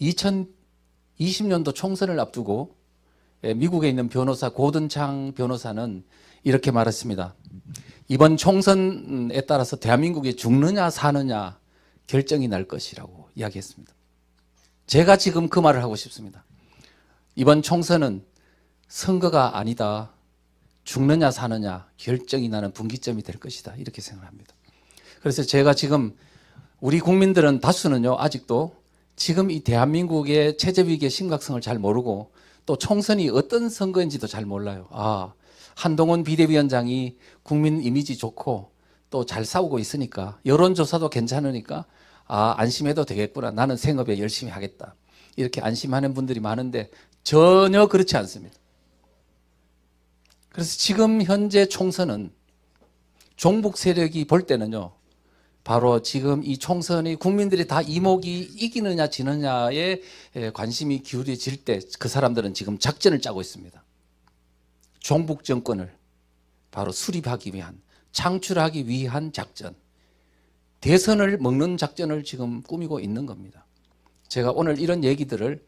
2020년도 총선을 앞두고 예, 미국에 있는 변호사 고든창 변호사는 이렇게 말했습니다. 이번 총선에 따라서 대한민국이 죽느냐 사느냐 결정이 날 것이라고 이야기했습니다. 제가 지금 그 말을 하고 싶습니다. 이번 총선은 선거가 아니다. 죽느냐 사느냐 결정이 나는 분기점이 될 것이다. 이렇게 생각합니다. 그래서 제가 지금 우리 국민들은 다수는요 아직도 지금 이 대한민국의 체제위기의 심각성을 잘 모르고 또 총선이 어떤 선거인지도 잘 몰라요. 아, 한동훈 비대위원장이 국민 이미지 좋고 또 잘 싸우고 있으니까 여론조사도 괜찮으니까 아, 안심해도 되겠구나. 나는 생업에 열심히 하겠다. 이렇게 안심하는 분들이 많은데 전혀 그렇지 않습니다. 그래서 지금 현재 총선은 종북 세력이 볼 때는요, 바로 지금 이 총선이 국민들이 다 이목이 이기느냐 지느냐에 관심이 기울여질 때 그 사람들은 지금 작전을 짜고 있습니다. 종북 정권을 바로 수립하기 위한 창출하기 위한 작전, 대선을 먹는 작전을 지금 꾸미고 있는 겁니다. 제가 오늘 이런 얘기들을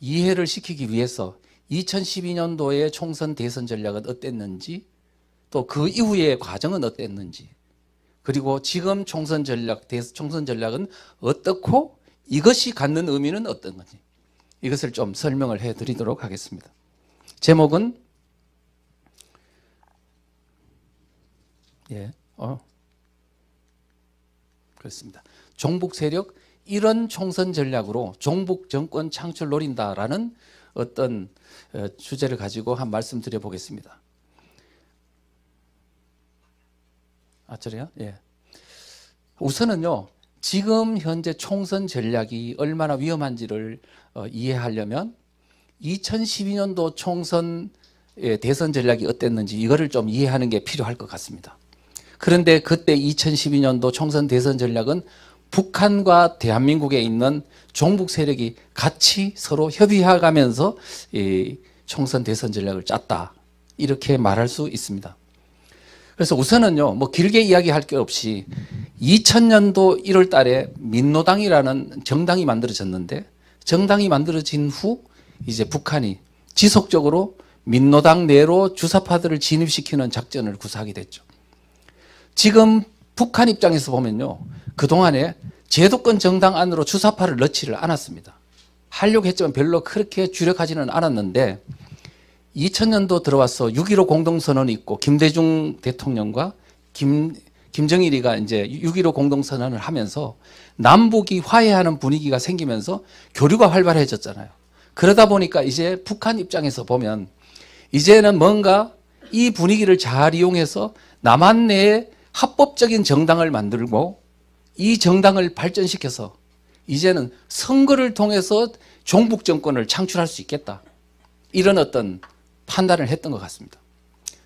이해를 시키기 위해서 2012년도의 총선 대선 전략은 어땠는지 또 그 이후의 과정은 어땠는지 그리고 지금 총선 전략, 대선 총선 전략은 어떻고 이것이 갖는 의미는 어떤 건지 이것을 좀 설명을 해 드리도록 하겠습니다. 제목은 예, 어, 그렇습니다. 종북 세력 이런 총선 전략으로 종북 정권 창출 노린다라는 어떤 어, 주제를 가지고 한 말씀 드려보겠습니다. 아, 저래요? 예. 우선은요, 지금 현재 총선 전략이 얼마나 위험한지를 어, 이해하려면 2012년도 총선 대선 전략이 어땠는지 이거를 좀 이해하는 게 필요할 것 같습니다. 그런데 그때 2012년도 총선 대선 전략은 북한과 대한민국에 있는 종북 세력이 같이 서로 협의해가면서 총선 대선 전략을 짰다. 이렇게 말할 수 있습니다. 그래서 우선은요, 뭐 길게 이야기할 게 없이 2000년도 1월 달에 민노당이라는 정당이 만들어졌는데 정당이 만들어진 후 이제 북한이 지속적으로 민노당 내로 주사파들을 진입시키는 작전을 구사하게 됐죠. 지금 북한 입장에서 보면요. 그동안에 제도권 정당 안으로 주사파를 넣지를 않았습니다. 하려고 했지만 별로 그렇게 주력하지는 않았는데 2000년도 들어와서 6.15 공동선언이 있고 김대중 대통령과 김, 김정일이가 이제 6.15 공동선언을 하면서 남북이 화해하는 분위기가 생기면서 교류가 활발해졌잖아요. 그러다 보니까 이제 북한 입장에서 보면 이제는 뭔가 이 분위기를 잘 이용해서 남한 내에 합법적인 정당을 만들고 이 정당을 발전시켜서 이제는 선거를 통해서 종북 정권을 창출할 수 있겠다. 이런 어떤 판단을 했던 것 같습니다.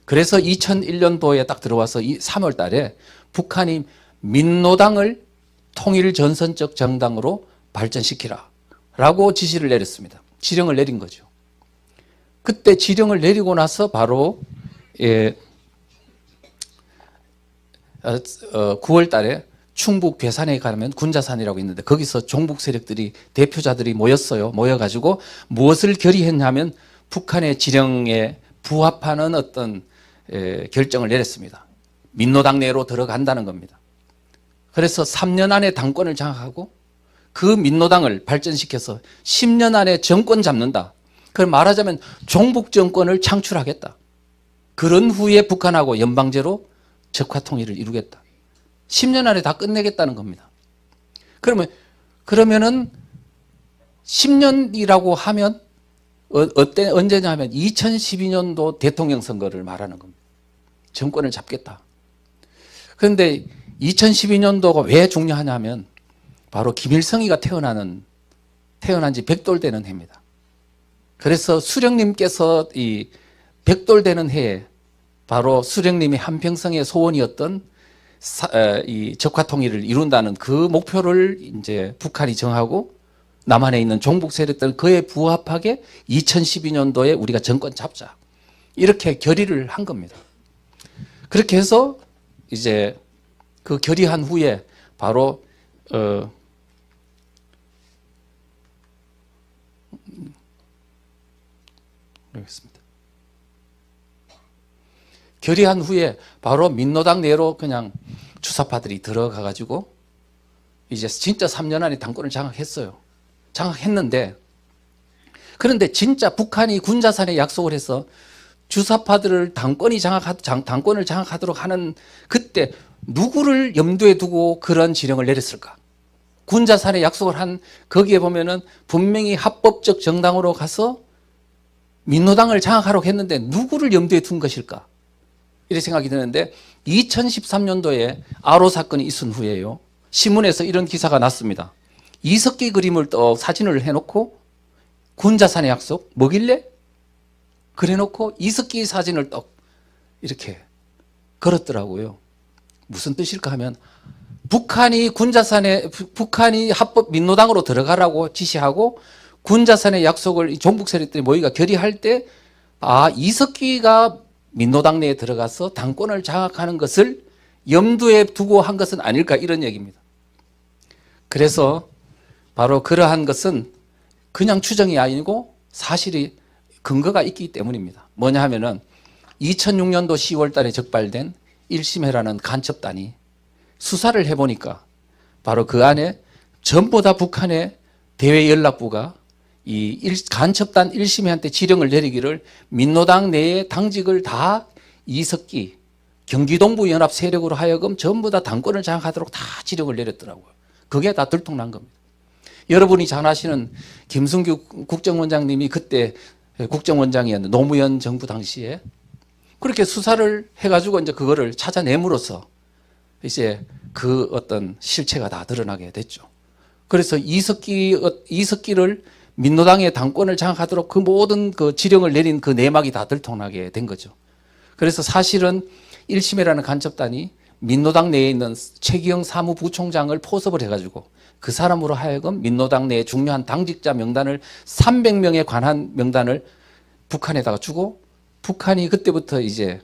그래서 2001년도에 딱 들어와서 3월 달에 북한이 민노당을 통일 전선적 정당으로 발전시키라 라고 지시를 내렸습니다. 지령을 내린 거죠. 그때 지령을 내리고 나서 바로 예, 9월 어, 어, 달에 충북 괴산에 가면 군자산이라고 있는데 거기서 종북 세력들이 대표자들이 모였어요. 모여가지고 무엇을 결의했냐면 북한의 지령에 부합하는 어떤 결정을 내렸습니다. 민노당 내로 들어간다는 겁니다. 그래서 3년 안에 당권을 장악하고 그 민노당을 발전시켜서 10년 안에 정권 잡는다. 그걸 말하자면 종북 정권을 창출하겠다. 그런 후에 북한하고 연방제로 적화 통일을 이루겠다. 10년 안에 다 끝내겠다는 겁니다. 그러면 그러면은 10년이라고 하면 어, 어때, 언제냐 하면 2012년도 대통령 선거를 말하는 겁니다. 정권을 잡겠다. 그런데 2012년도가 왜 중요하냐면 바로 김일성이가 태어나는 태어난 지1돌 되는 해입니다. 그래서 수령님께서 이1돌 되는 해에 바로 수령님이 한평성의 소원이었던 사, 이 적화 통일을 이룬다는 그 목표를 이제 북한이 정하고 남한에 있는 종북 세력들 그에 부합하게 2012년도에 우리가 정권 잡자. 이렇게 결의를 한 겁니다. 그렇게 해서 이제 그 결의한 후에 바로 어 알겠습니다. 결의한 후에 바로 민노당 내로 그냥 주사파들이 들어가 가지고 이제 진짜 3년 안에 당권을 장악했어요. 장악했는데 그런데 진짜 북한이 군자산에 약속을 해서 주사파들을 당권이 장악하, 장, 당권을 장악하도록 하는 그때 누구를 염두에 두고 그런 지령을 내렸을까? 군자산에 약속을 한 거기에 보면은 분명히 합법적 정당으로 가서 민노당을 장악하려고 했는데 누구를 염두에 둔 것일까? 이래 생각이 드는데 2013년도에 아로 사건이 있은 후에요. 신문에서 이런 기사가 났습니다. 이석기 그림을 또 사진을 해놓고 군자산의 약속 뭐길래? 그래놓고 이석기 사진을 떡 이렇게 걸었더라고요. 무슨 뜻일까 하면 북한이 군자산에 북한이 합법 민노당으로 들어가라고 지시하고 군자산의 약속을 종북 세력들이 모의가 결의할 때아 이석기가 민노당 내에 들어가서 당권을 장악하는 것을 염두에 두고 한 것은 아닐까 이런 얘기입니다. 그래서 바로 그러한 것은 그냥 추정이 아니고 사실이 근거가 있기 때문입니다. 뭐냐 하면은 2006년도 10월 달에 적발된 1심회라는 간첩단이 수사를 해보니까 바로 그 안에 전부 다 북한의 대외연락부가 이 일, 간첩단 1심회한테 지령을 내리기를 민노당 내에 당직을 다 이석기 경기동부연합 세력으로 하여금 전부 다 당권을 장악하도록 다 지령을 내렸더라고요. 그게 다 들통난 겁니다. 여러분이 잘 아시는 김승규 국정원장님이 그때 국정원장이었는데 노무현 정부 당시에 그렇게 수사를 해가지고 이제 그거를 찾아내므로써 이제 그 어떤 실체가 다 드러나게 됐죠. 그래서 이석기, 이석기를 민노당의 당권을 장악하도록 그 모든 그 지령을 내린 그 내막이 다 들통나게 된 거죠. 그래서 사실은 1심회라는 간첩단이 민노당 내에 있는 최기영 사무부총장을 포섭을 해가지고 그 사람으로 하여금 민노당 내의 중요한 당직자 명단을 300명에 관한 명단을 북한에다가 주고 북한이 그때부터 이제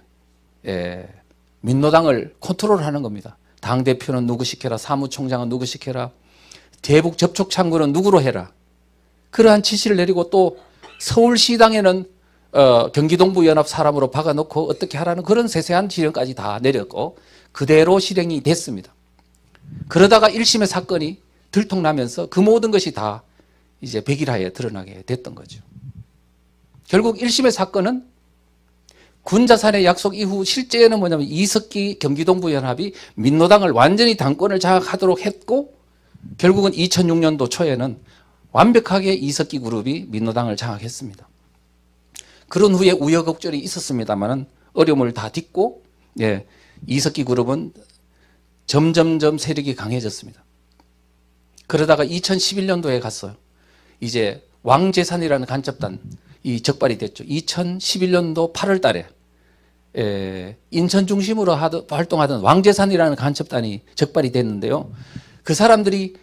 예, 민노당을 컨트롤하는 겁니다. 당 대표는 누구 시켜라, 사무총장은 누구 시켜라, 대북 접촉 창구는 누구로 해라. 그러한 지시를 내리고 또 서울시당에는 어, 경기동부연합 사람으로 박아놓고 어떻게 하라는 그런 세세한 지령까지 다 내렸고 그대로 실행이 됐습니다. 그러다가 1심의 사건이 들통나면서 그 모든 것이 다 이제 백일하에 드러나게 됐던 거죠. 결국 1심의 사건은 군자산의 약속 이후 실제는 뭐냐면 이석기 경기동부연합이 민노당을 완전히 당권을 장악하도록 했고 결국은 2006년도 초에는 완벽하게 이석기 그룹이 민노당을 장악했습니다. 그런 후에 우여곡절이 있었습니다만 어려움을 다 딛고 예, 이석기 그룹은 점점점 세력이 강해졌습니다. 그러다가 2011년도에 갔어요. 이제 왕재산이라는 간첩단 이 적발이 됐죠. 2011년도 8월 달에 에, 인천 중심으로 하도, 활동하던 왕재산이라는 간첩단이 적발이 됐는데요. 그 사람들이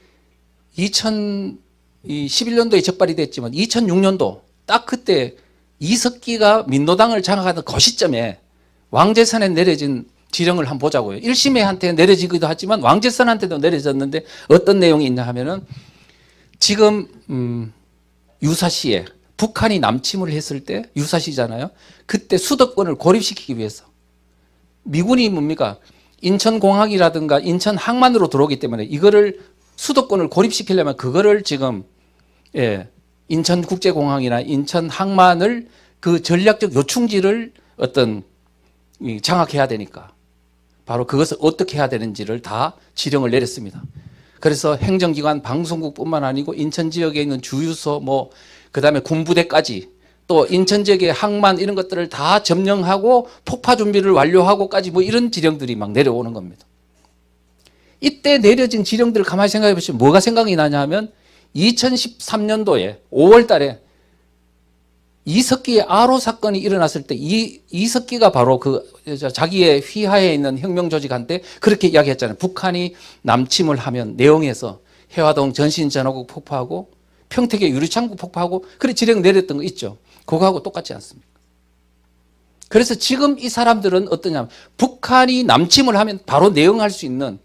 2011년도에 적발이 됐지만 2006년도 딱 그때 이석기가 민노당을 장악하던 거시점에 그 왕재산에 내려진 지령을 한번 보자고요. 1심에 한테 내려지기도 하지만 왕제선한테도 내려졌는데 어떤 내용이 있냐 하면은 지금 음, 유사시에 북한이 남침을 했을 때 유사시잖아요. 그때 수도권을 고립시키기 위해서 미군이 뭡니까? 인천공항이라든가 인천항만으로 들어오기 때문에 이거를 수도권을 고립시키려면 그거를 지금 예, 인천국제공항이나 인천항만을 그 전략적 요충지를 어떤 장악해야 되니까 바로 그것을 어떻게 해야 되는지를 다 지령을 내렸습니다. 그래서 행정기관 방송국뿐만 아니고 인천 지역에 있는 주유소 뭐 그다음에 군부대까지 또 인천 지역의 항만 이런 것들을 다 점령하고 폭파 준비를 완료하고까지 뭐 이런 지령들이 막 내려오는 겁니다. 이때 내려진 지령들을 가만히 생각해 보시면 뭐가 생각이 나냐면 2013년도에 5월 달에 이석기의 아로 사건이 일어났을 때 이, 이석기가 바로 그 자기의 휘하에 있는 혁명조직한테 그렇게 이야기했잖아요. 북한이 남침을 하면 내용에서 해화동 전신전화국 폭파하고 평택의 유리창고 폭파하고 그래 지령 내렸던 거 있죠. 그거하고 똑같지 않습니까? 그래서 지금 이 사람들은 어떠냐면 북한이 남침을 하면 바로 내응할 수 있는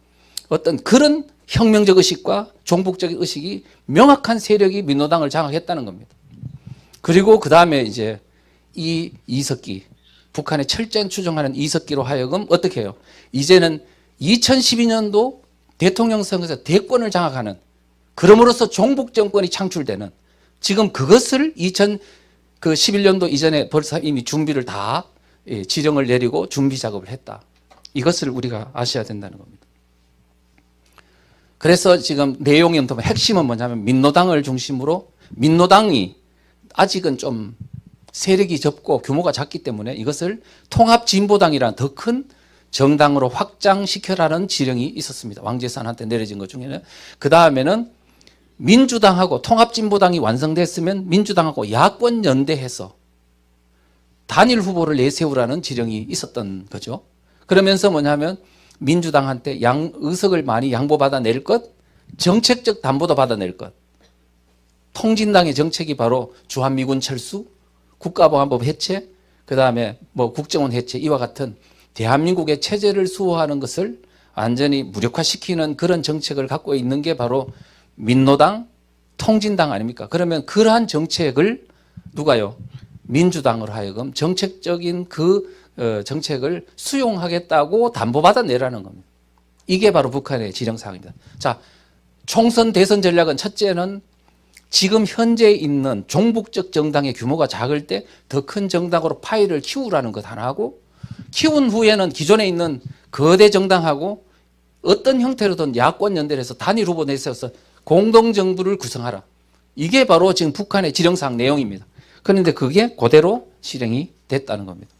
어떤 그런 혁명적 의식과 종북적인 의식이 명확한 세력이 민노당을 장악했다는 겁니다. 그리고 그 다음에 이제 이 이석기 북한의 철저한 추종하는 이석기로 하여금 어떻게 해요? 이제는 2012년도 대통령 선거에서 대권을 장악하는 그럼으로써 종북 정권이 창출되는 지금 그것을 2011년도 그 이전에 벌써 이미 준비를 다 예, 지령을 내리고 준비 작업을 했다. 이것을 우리가 아셔야 된다는 겁니다. 그래서 지금 내용이 핵심은 뭐냐면 민노당을 중심으로 민노당이 아직은 좀 세력이 적고 규모가 작기 때문에 이것을 통합진보당이라는 더 큰 정당으로 확장시켜라는 지령이 있었습니다. 왕재산한테 내려진 것 중에는. 그 다음에는 민주당하고 통합진보당이 완성됐으면 민주당하고 야권 연대해서 단일 후보를 내세우라는 지령이 있었던 거죠. 그러면서 뭐냐면 민주당한테 양, 의석을 많이 양보받아낼 것, 정책적 담보도 받아낼 것. 통진당의 정책이 바로 주한미군 철수, 국가보안법 해체, 그 다음에 뭐 국정원 해체 이와 같은 대한민국의 체제를 수호하는 것을 완전히 무력화시키는 그런 정책을 갖고 있는 게 바로 민노당, 통진당 아닙니까? 그러면 그러한 정책을 누가요? 민주당으로 하여금 정책적인 그 어, 정책을 수용하겠다고 담보받아 내라는 겁니다. 이게 바로 북한의 지령사항입니다. 자, 총선 대선 전략은 첫째는 지금 현재 있는 종북적 정당의 규모가 작을 때 더 큰 정당으로 파일을 키우라는 것 하나하고 키운 후에는 기존에 있는 거대 정당하고 어떤 형태로든 야권 연대를 해서 단일 후보 내세워서 공동정부를 구성하라. 이게 바로 지금 북한의 지령상 내용입니다. 그런데 그게 그대로 실행이 됐다는 겁니다.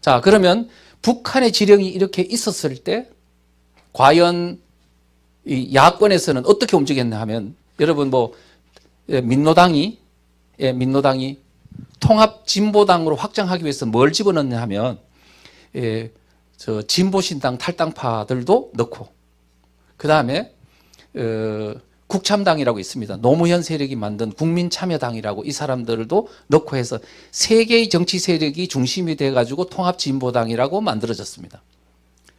자, 그러면 북한의 지령이 이렇게 있었을 때 과연 이 야권에서는 어떻게 움직였나 하면 여러분 뭐 예, 민노당이 예, 민노당이 통합 진보당으로 확장하기 위해서 뭘 집어넣냐 하면 예, 저 진보신당 탈당파들도 넣고 그 다음에 어, 국참당이라고 있습니다. 노무현 세력이 만든 국민참여당이라고 이 사람들도 넣고 해서 세 개의 정치 세력이 중심이 돼가지고 통합진보당이라고 만들어졌습니다.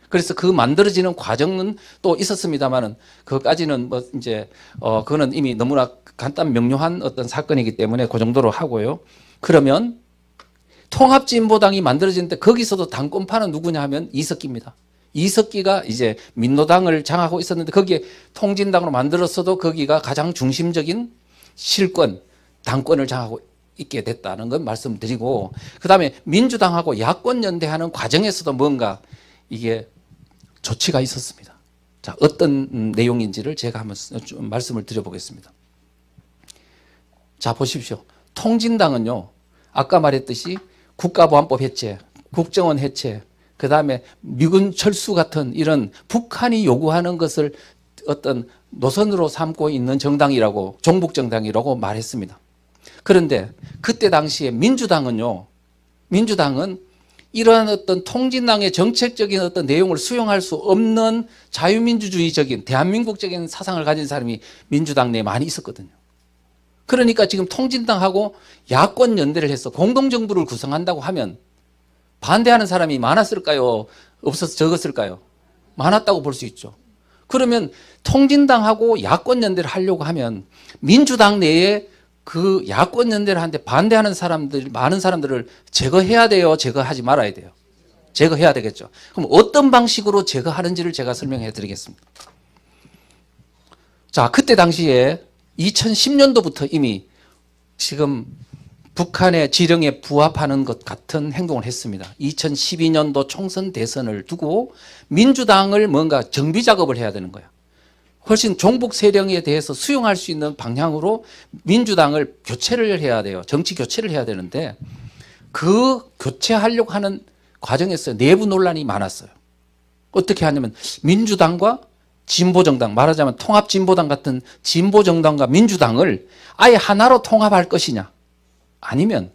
그래서 그 만들어지는 과정은 또 있었습니다만은 그까지는뭐 이제 어 그거는 이미 너무나 간단 명료한 어떤 사건이기 때문에 그 정도로 하고요. 그러면 통합진보당이 만들어질 때 거기서도 당권파는 누구냐 하면 이석기입니다. 이석기가 이제 민노당을 장하고 있었는데 거기에 통진당으로 만들었어도 거기가 가장 중심적인 실권, 당권을 장하고 있게 됐다는 건 말씀드리고 그다음에 민주당하고 야권 연대하는 과정에서도 뭔가 이게 조치가 있었습니다. 자, 어떤 음, 내용인지를 제가 한번 좀 말씀을 드려보겠습니다. 자 보십시오. 통진당은요. 아까 말했듯이 국가보안법 해체, 국정원 해체, 그 다음에 미군 철수 같은 이런 북한이 요구하는 것을 어떤 노선으로 삼고 있는 정당이라고 종북 정당이라고 말했습니다. 그런데 그때 당시에 민주당은요. 민주당은 이러한 어떤 통진당의 정책적인 어떤 내용을 수용할 수 없는 자유민주주의적인 대한민국적인 사상을 가진 사람이 민주당 내에 많이 있었거든요. 그러니까 지금 통진당하고 야권 연대를 해서 공동정부를 구성한다고 하면 반대하는 사람이 많았을까요? 없어서 적었을까요? 많았다고 볼 수 있죠. 그러면 통진당하고 야권 연대를 하려고 하면 민주당 내에 그 야권 연대를 하는데 반대하는 사람들 많은 사람들을 제거해야 돼요. 제거하지 말아야 돼요. 제거해야 되겠죠. 그럼 어떤 방식으로 제거하는지를 제가 설명해 드리겠습니다. 자, 그때 당시에 2010년도부터 이미 지금 북한의 지령에 부합하는 것 같은 행동을 했습니다. 2012년도 총선 대선을 두고 민주당을 뭔가 정비 작업을 해야 되는 거야. 훨씬 종북 세력에 대해서 수용할 수 있는 방향으로 민주당을 교체를 해야 돼요. 정치 교체를 해야 되는데 그 교체하려고 하는 과정에서 내부 논란이 많았어요. 어떻게 하냐면 민주당과 진보정당, 말하자면 통합진보당 같은 진보정당과 민주당을 아예 하나로 통합할 것이냐? 아니면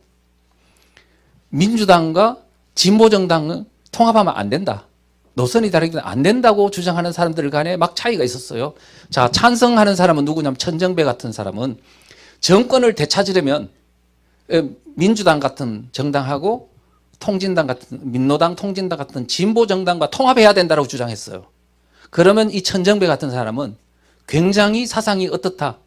민주당과 진보정당은 통합하면 안 된다. 노선이 다르기는 안 된다고 주장하는 사람들 간에 막 차이가 있었어요. 자, 찬성하는 사람은 누구냐면 천정배 같은 사람은 정권을 되찾으려면 민주당 같은 정당하고 통진당 같은 민노당 통진당 같은 진보 정당과 통합해야 된다고 주장했어요. 그러면 이 천정배 같은 사람은 굉장히 사상이 어떻다.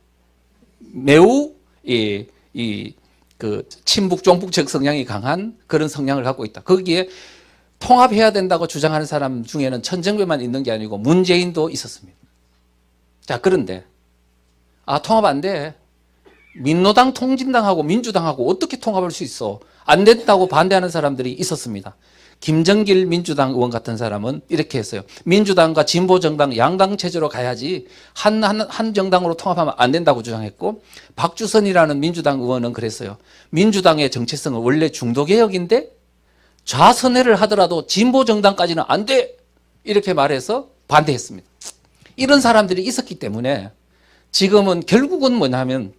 매우 이, 이, 그 친북, 종북적 성향이 강한 그런 성향을 갖고 있다. 거기에 통합해야 된다고 주장하는 사람 중에는 천정배만 있는 게 아니고 문재인도 있었습니다. 자, 그런데 아, 통합 안 돼. 민노당 통진당하고 민주당하고 어떻게 통합할 수 있어? 안 된다고 반대하는 사람들이 있었습니다. 김정길 민주당 의원 같은 사람은 이렇게 했어요. 민주당과 진보 정당 양당 체제로 가야지 한, 한, 한 정당으로 통합하면 안 된다고 주장했고 박주선이라는 민주당 의원은 그랬어요. 민주당의 정체성은 원래 중도 개혁인데 좌선회를 하더라도 진보 정당까지는 안 돼. 이렇게 말해서 반대했습니다. 이런 사람들이 있었기 때문에 지금은 결국은 뭐냐면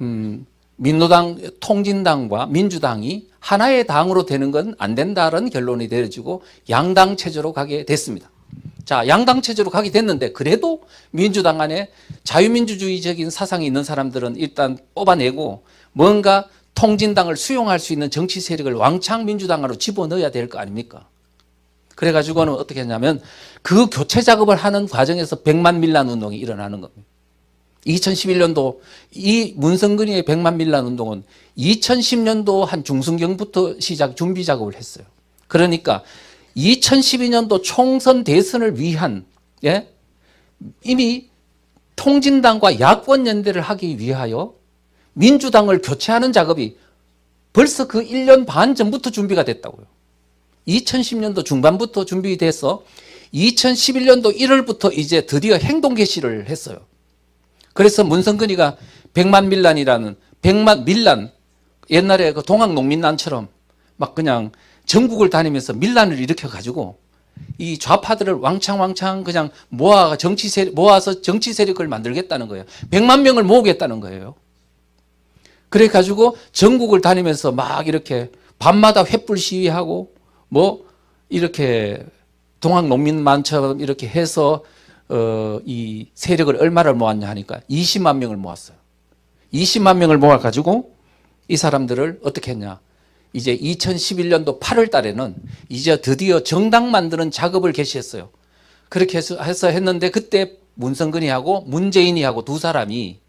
음, 민노당 통진당과 민주당이 하나의 당으로 되는 건 안 된다는 결론이 되어지고 양당 체제로 가게 됐습니다. 자, 양당 체제로 가게 됐는데 그래도 민주당 안에 자유민주주의적인 사상이 있는 사람들은 일단 뽑아내고 뭔가 통진당을 수용할 수 있는 정치 세력을 왕창 민주당으로 집어넣어야 될 거 아닙니까? 그래가지고는 어떻게 했냐면 그 교체 작업을 하는 과정에서 백만 밀란 운동이 일어나는 겁니다. 2011년도 이문성근의 100만 밀란 운동은 2010년도 한 중순경부터 시작 준비 작업을 했어요. 그러니까 2012년도 총선 대선을 위한 예? 이미 통진당과 야권 연대를 하기 위하여 민주당을 교체하는 작업이 벌써 그 1년 반 전부터 준비가 됐다고요. 2010년도 중반부터 준비돼서 2011년도 1월부터 이제 드디어 행동 개시를 했어요. 그래서 문성근이가 백만 밀란이라는 백만 밀란 옛날에 그 동학 농민란처럼막 그냥 전국을 다니면서 밀란을 일으켜 가지고 이 좌파들을 왕창왕창 그냥 모아 정치 세력, 모아서 정치 세력을 만들겠다는 거예요. 백만 명을 모으겠다는 거예요. 그래 가지고 전국을 다니면서 막 이렇게 밤마다 횃불 시위하고 뭐 이렇게 동학 농민만처럼 이렇게 해서 어, 이 세력을 얼마를 모았냐 하니까 20만 명을 모았어요. 20만 명을 모아가지고 이 사람들을 어떻게 했냐. 이제 2011년도 8월 달에는 이제 드디어 정당 만드는 작업을 개시했어요. 그렇게 해서, 해서 했는데 그때 문성근이하고 문재인이하고 두 사람이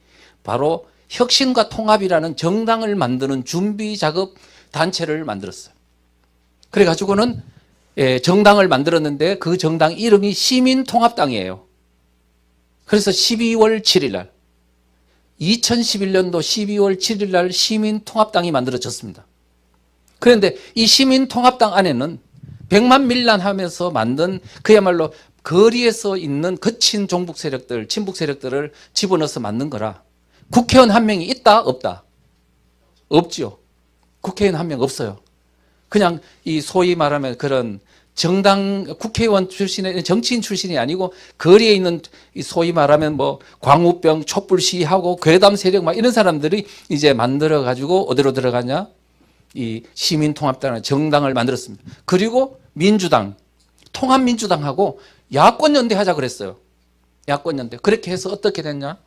바로 혁신과 통합이라는 정당을 만드는 준비 작업 단체를 만들었어요. 그래가지고는 예, 정당을 만들었는데 그 정당 이름이 시민통합당이에요. 그래서 12월 7일 날 2011년도 12월 7일 날 시민통합당이 만들어졌습니다. 그런데 이 시민통합당 안에는 백만 밀란하면서 만든 그야말로 거리에서 있는 거친 종북 세력들, 친북 세력들을 집어넣어서 만든 거라 국회의원 한 명이 있다? 없다? 없지요. 국회의원 한 명 없어요. 그냥 이 소위 말하면 그런 정당 국회의원 출신의 정치인 출신이 아니고 거리에 있는 소위 말하면 뭐 광우병 촛불 시위하고 괴담 세력 막 이런 사람들이 이제 만들어 가지고 어디로 들어가냐 이시민통합당이 정당을 만들었습니다. 그리고 민주당 통합민주당하고 야권연대 하자 그랬어요. 야권연대 그렇게 해서 어떻게 됐냐?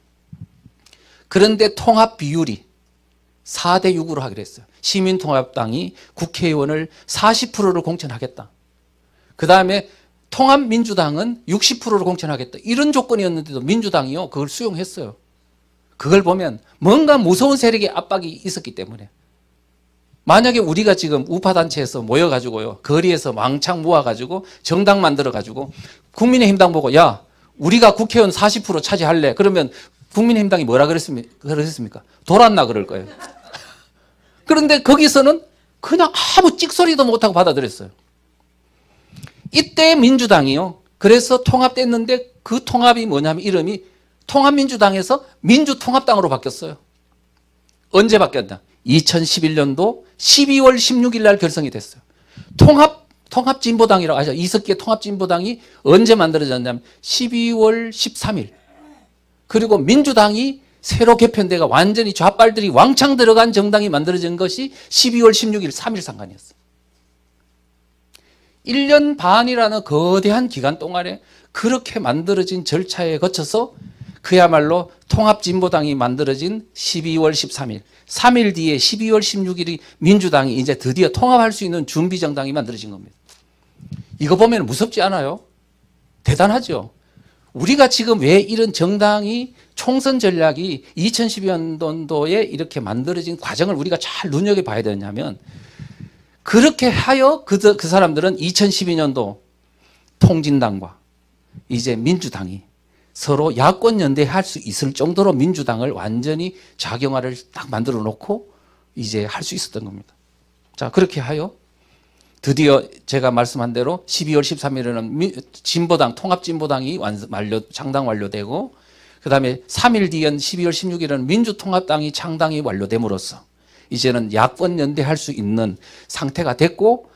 그런데 통합 비율이 4대 6으로 하기로 했어요. 시민통합당이 국회의원을 40%를 공천하겠다. 그 다음에 통합민주당은 60%를 공천하겠다. 이런 조건이었는데도 민주당이요. 그걸 수용했어요. 그걸 보면 뭔가 무서운 세력의 압박이 있었기 때문에. 만약에 우리가 지금 우파단체에서 모여가지고요. 거리에서 왕창 모아가지고 정당 만들어가지고 국민의힘당 보고 야, 우리가 국회의원 40% 차지할래. 그러면 국민의힘당이 뭐라 그랬습니까? 돌았나 그럴 거예요. 그런데 거기서는 그냥 아무 찍소리도 못하고 받아들였어요. 이때 민주당이요. 그래서 통합됐는데 그 통합이 뭐냐면 이름이 통합민주당에서 민주통합당으로 바뀌었어요. 언제 바뀌었냐? 2011년도 12월 16일 날 결성이 됐어요. 통합 통합진보당이라고 하죠. 이석기의 통합진보당이 언제 만들어졌냐면 12월 13일. 그리고 민주당이 새로 개편돼가 완전히 좌빨들이 왕창 들어간 정당이 만들어진 것이 12월 16일 3일 상관이었어요 1년 반이라는 거대한 기간 동안에 그렇게 만들어진 절차에 거쳐서 그야말로 통합진보당이 만들어진 12월 13일, 3일 뒤에 12월 16일이 민주당이 이제 드디어 통합할 수 있는 준비정당이 만들어진 겁니다. 이거 보면 무섭지 않아요? 대단하죠? 우리가 지금 왜 이런 정당이 총선 전략이 2012년도에 이렇게 만들어진 과정을 우리가 잘 눈여겨봐야 되냐면 그렇게 하여 그, 그 사람들은 2012년도 통진당과 이제 민주당이 서로 야권 연대할 수 있을 정도로 민주당을 완전히 작용화를딱 만들어 놓고 이제 할 수 있었던 겁니다. 자, 그렇게 하여 드디어 제가 말씀한 대로 12월 13일에는 진보당, 통합진보당이 완, 료 창당 완료되고, 그 다음에 3일 뒤엔 12월 16일에는 민주통합당이 창당이 완료됨으로써 이제는 야권 연대할 수 있는 상태가 됐고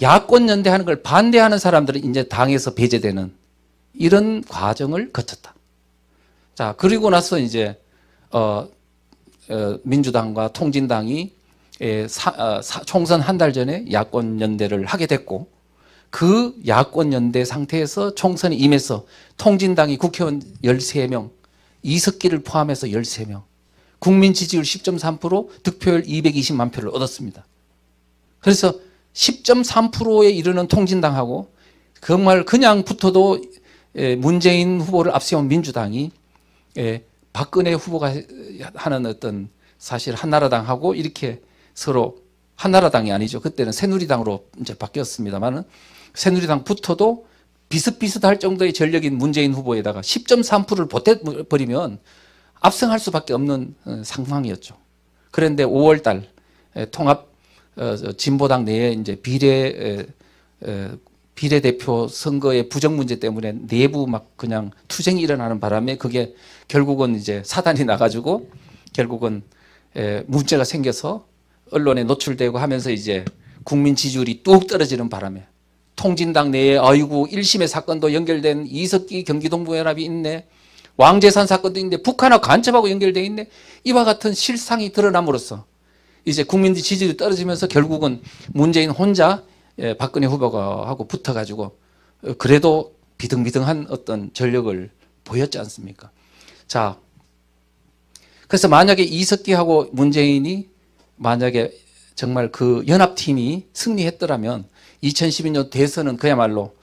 야권 연대하는 걸 반대하는 사람들은 이제 당에서 배제되는 이런 과정을 거쳤다. 자 그리고 나서 이제 어, 어 민주당과 통진당이 에, 사, 어, 사, 총선 한 달 전에 야권 연대를 하게 됐고 그 야권 연대 상태에서 총선에 임해서 통진당이 국회의원 13명, 이석기를 포함해서 13명, 국민 지지율 10.3% 득표율 220만 표를 얻었습니다. 그래서 10.3%에 이르는 통진당하고 정말 그냥 붙어도 문재인 후보를 앞세운 민주당이 박근혜 후보가 하는 어떤 사실 한나라당하고 이렇게 서로 한나라당이 아니죠. 그때는 새누리당으로 이제 바뀌었습니다만은 새누리당 붙어도 비슷비슷할 정도의 전력인 문재인 후보에다가 10.3%를 보태버리면 압승할 수밖에 없는 어, 상황이었죠. 그런데 5월 달 통합 어, 진보당 내에 이제 비례 비례 대표 선거의 부정 문제 때문에 내부 막 그냥 투쟁이 일어나는 바람에 그게 결국은 이제 사단이 나가지고 결국은 문제가 생겨서 언론에 노출되고 하면서 이제 국민 지지율이 뚝 떨어지는 바람에 통진당 내에 아이고 1심의 사건도 연결된 이석기 경기동부연합이 있네 왕재산 사건도 있는데 북한하고 간첩하고 연결돼어 있네. 이와 같은 실상이 드러남으로써 이제 국민들 지지율이 떨어지면서 결국은 문재인 혼자 예, 박근혜 후보가 하고 붙어가지고 어, 그래도 비등비등한 어떤 전력을 보였지 않습니까? 자, 그래서 만약에 이석기하고 문재인이 만약에 정말 그 연합팀이 승리했더라면 2012년 대선은 그야말로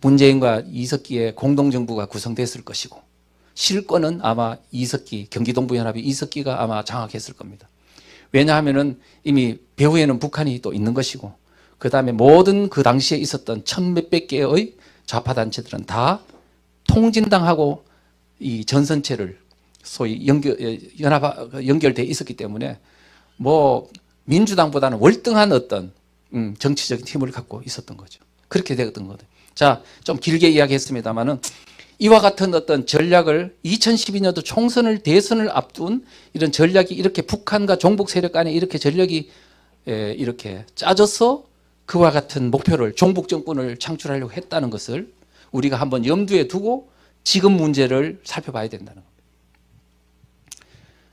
문재인과 이석기의 공동정부가 구성됐을 것이고 실권은 아마 이석기 경기동부연합의 이석기가 아마 장악했을 겁니다. 왜냐하면은 이미 배후에는 북한이 또 있는 것이고 그 다음에 모든 그 당시에 있었던 천 몇백 개의 좌파 단체들은 다 통진당하고 이 전선체를 소위 연결 연합 연결돼 있었기 때문에 뭐 민주당보다는 월등한 어떤 음, 정치적인 힘을 갖고 있었던 거죠. 그렇게 되었던 거죠. 자, 좀 길게 이야기했습니다만은 이와 같은 어떤 전략을 2012년도 총선을 대선을 앞둔 이런 전략이 이렇게 북한과 종북 세력 간에 이렇게 전략이 에, 이렇게 짜져서 그와 같은 목표를 종북 정권을 창출하려고 했다는 것을 우리가 한번 염두에 두고 지금 문제를 살펴봐야 된다는 겁니다.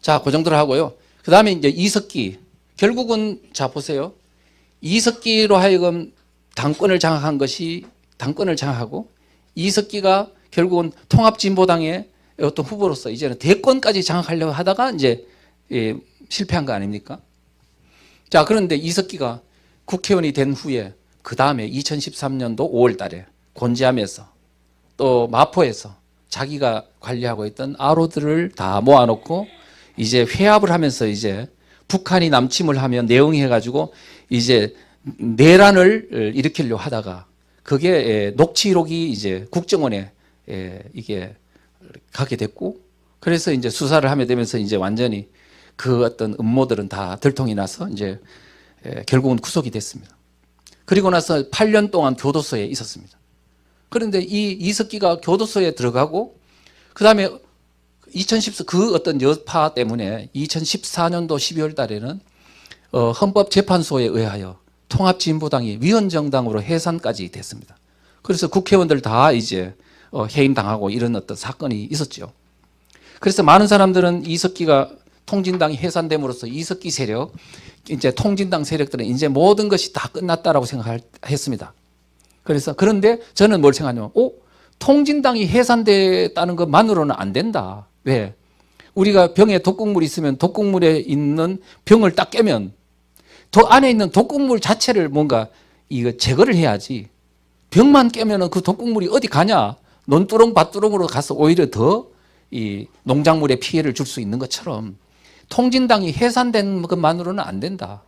자, 그 정도로 하고요. 그 다음에 이제 이석기. 결국은, 자, 보세요. 이석기로 하여금 당권을 장악한 것이, 당권을 장악하고, 이석기가 결국은 통합진보당의 어떤 후보로서 이제는 대권까지 장악하려고 하다가 이제 예, 실패한 거 아닙니까? 자, 그런데 이석기가 국회의원이 된 후에 그 다음에 2013년도 5월 달에 곤지암에서 또 마포에서 자기가 관리하고 있던 아로들을 다 모아놓고 이제 회합을 하면서 이제 북한이 남침을 하면 내용해가지고 이제 내란을 일으키려 하다가 그게 예, 녹취록이 이제 국정원에 예, 이게 가게 됐고 그래서 이제 수사를 하게 되면서 이제 완전히 그 어떤 음모들은 다 들통이 나서 이제 예, 결국은 구속이 됐습니다. 그리고 나서 8년 동안 교도소에 있었습니다. 그런데 이 이석기가 교도소에 들어가고 그 다음에 2014, 그 어떤 여파 때문에 2014년도 12월 달에는 어, 헌법재판소에 의하여 통합진보당이 위헌정당으로 해산까지 됐습니다. 그래서 국회의원들 다 이제 어, 해임당하고 이런 어떤 사건이 있었죠. 그래서 많은 사람들은 이석기가 통진당이 해산됨으로써 이석기 세력, 이제 통진당 세력들은 이제 모든 것이 다 끝났다라고 생각했습니다. 그래서 그런데 저는 뭘 생각하냐면, 오, 통진당이 해산됐다는 것만으로는 안 된다. 왜? 우리가 병에 독극물이 있으면 독극물에 있는 병을 딱 깨면 더 안에 있는 독극물 자체를 뭔가 이거 제거를 해야지. 병만 깨면은 그 독극물이 어디 가냐? 논두렁 밭두렁으로 가서 오히려 더 이 농작물에 피해를 줄 수 있는 것처럼 통진당이 해산된 것만으로는 안 된다.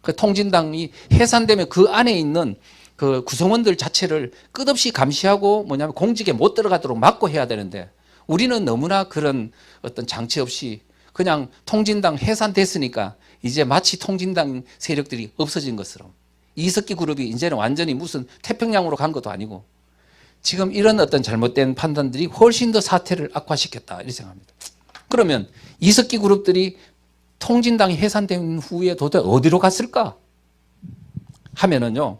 그 통진당이 해산되면 그 안에 있는 그 구성원들 자체를 끝없이 감시하고 뭐냐면 공직에 못 들어가도록 막고 해야 되는데 우리는 너무나 그런 어떤 장치 없이 그냥 통진당 해산됐으니까 이제 마치 통진당 세력들이 없어진 것처럼 이석기 그룹이 이제는 완전히 무슨 태평양으로 간 것도 아니고 지금 이런 어떤 잘못된 판단들이 훨씬 더 사태를 악화시켰다 이렇게 생각합니다. 그러면 이석기 그룹들이 통진당이 해산된 후에 도대체 어디로 갔을까? 하면은요.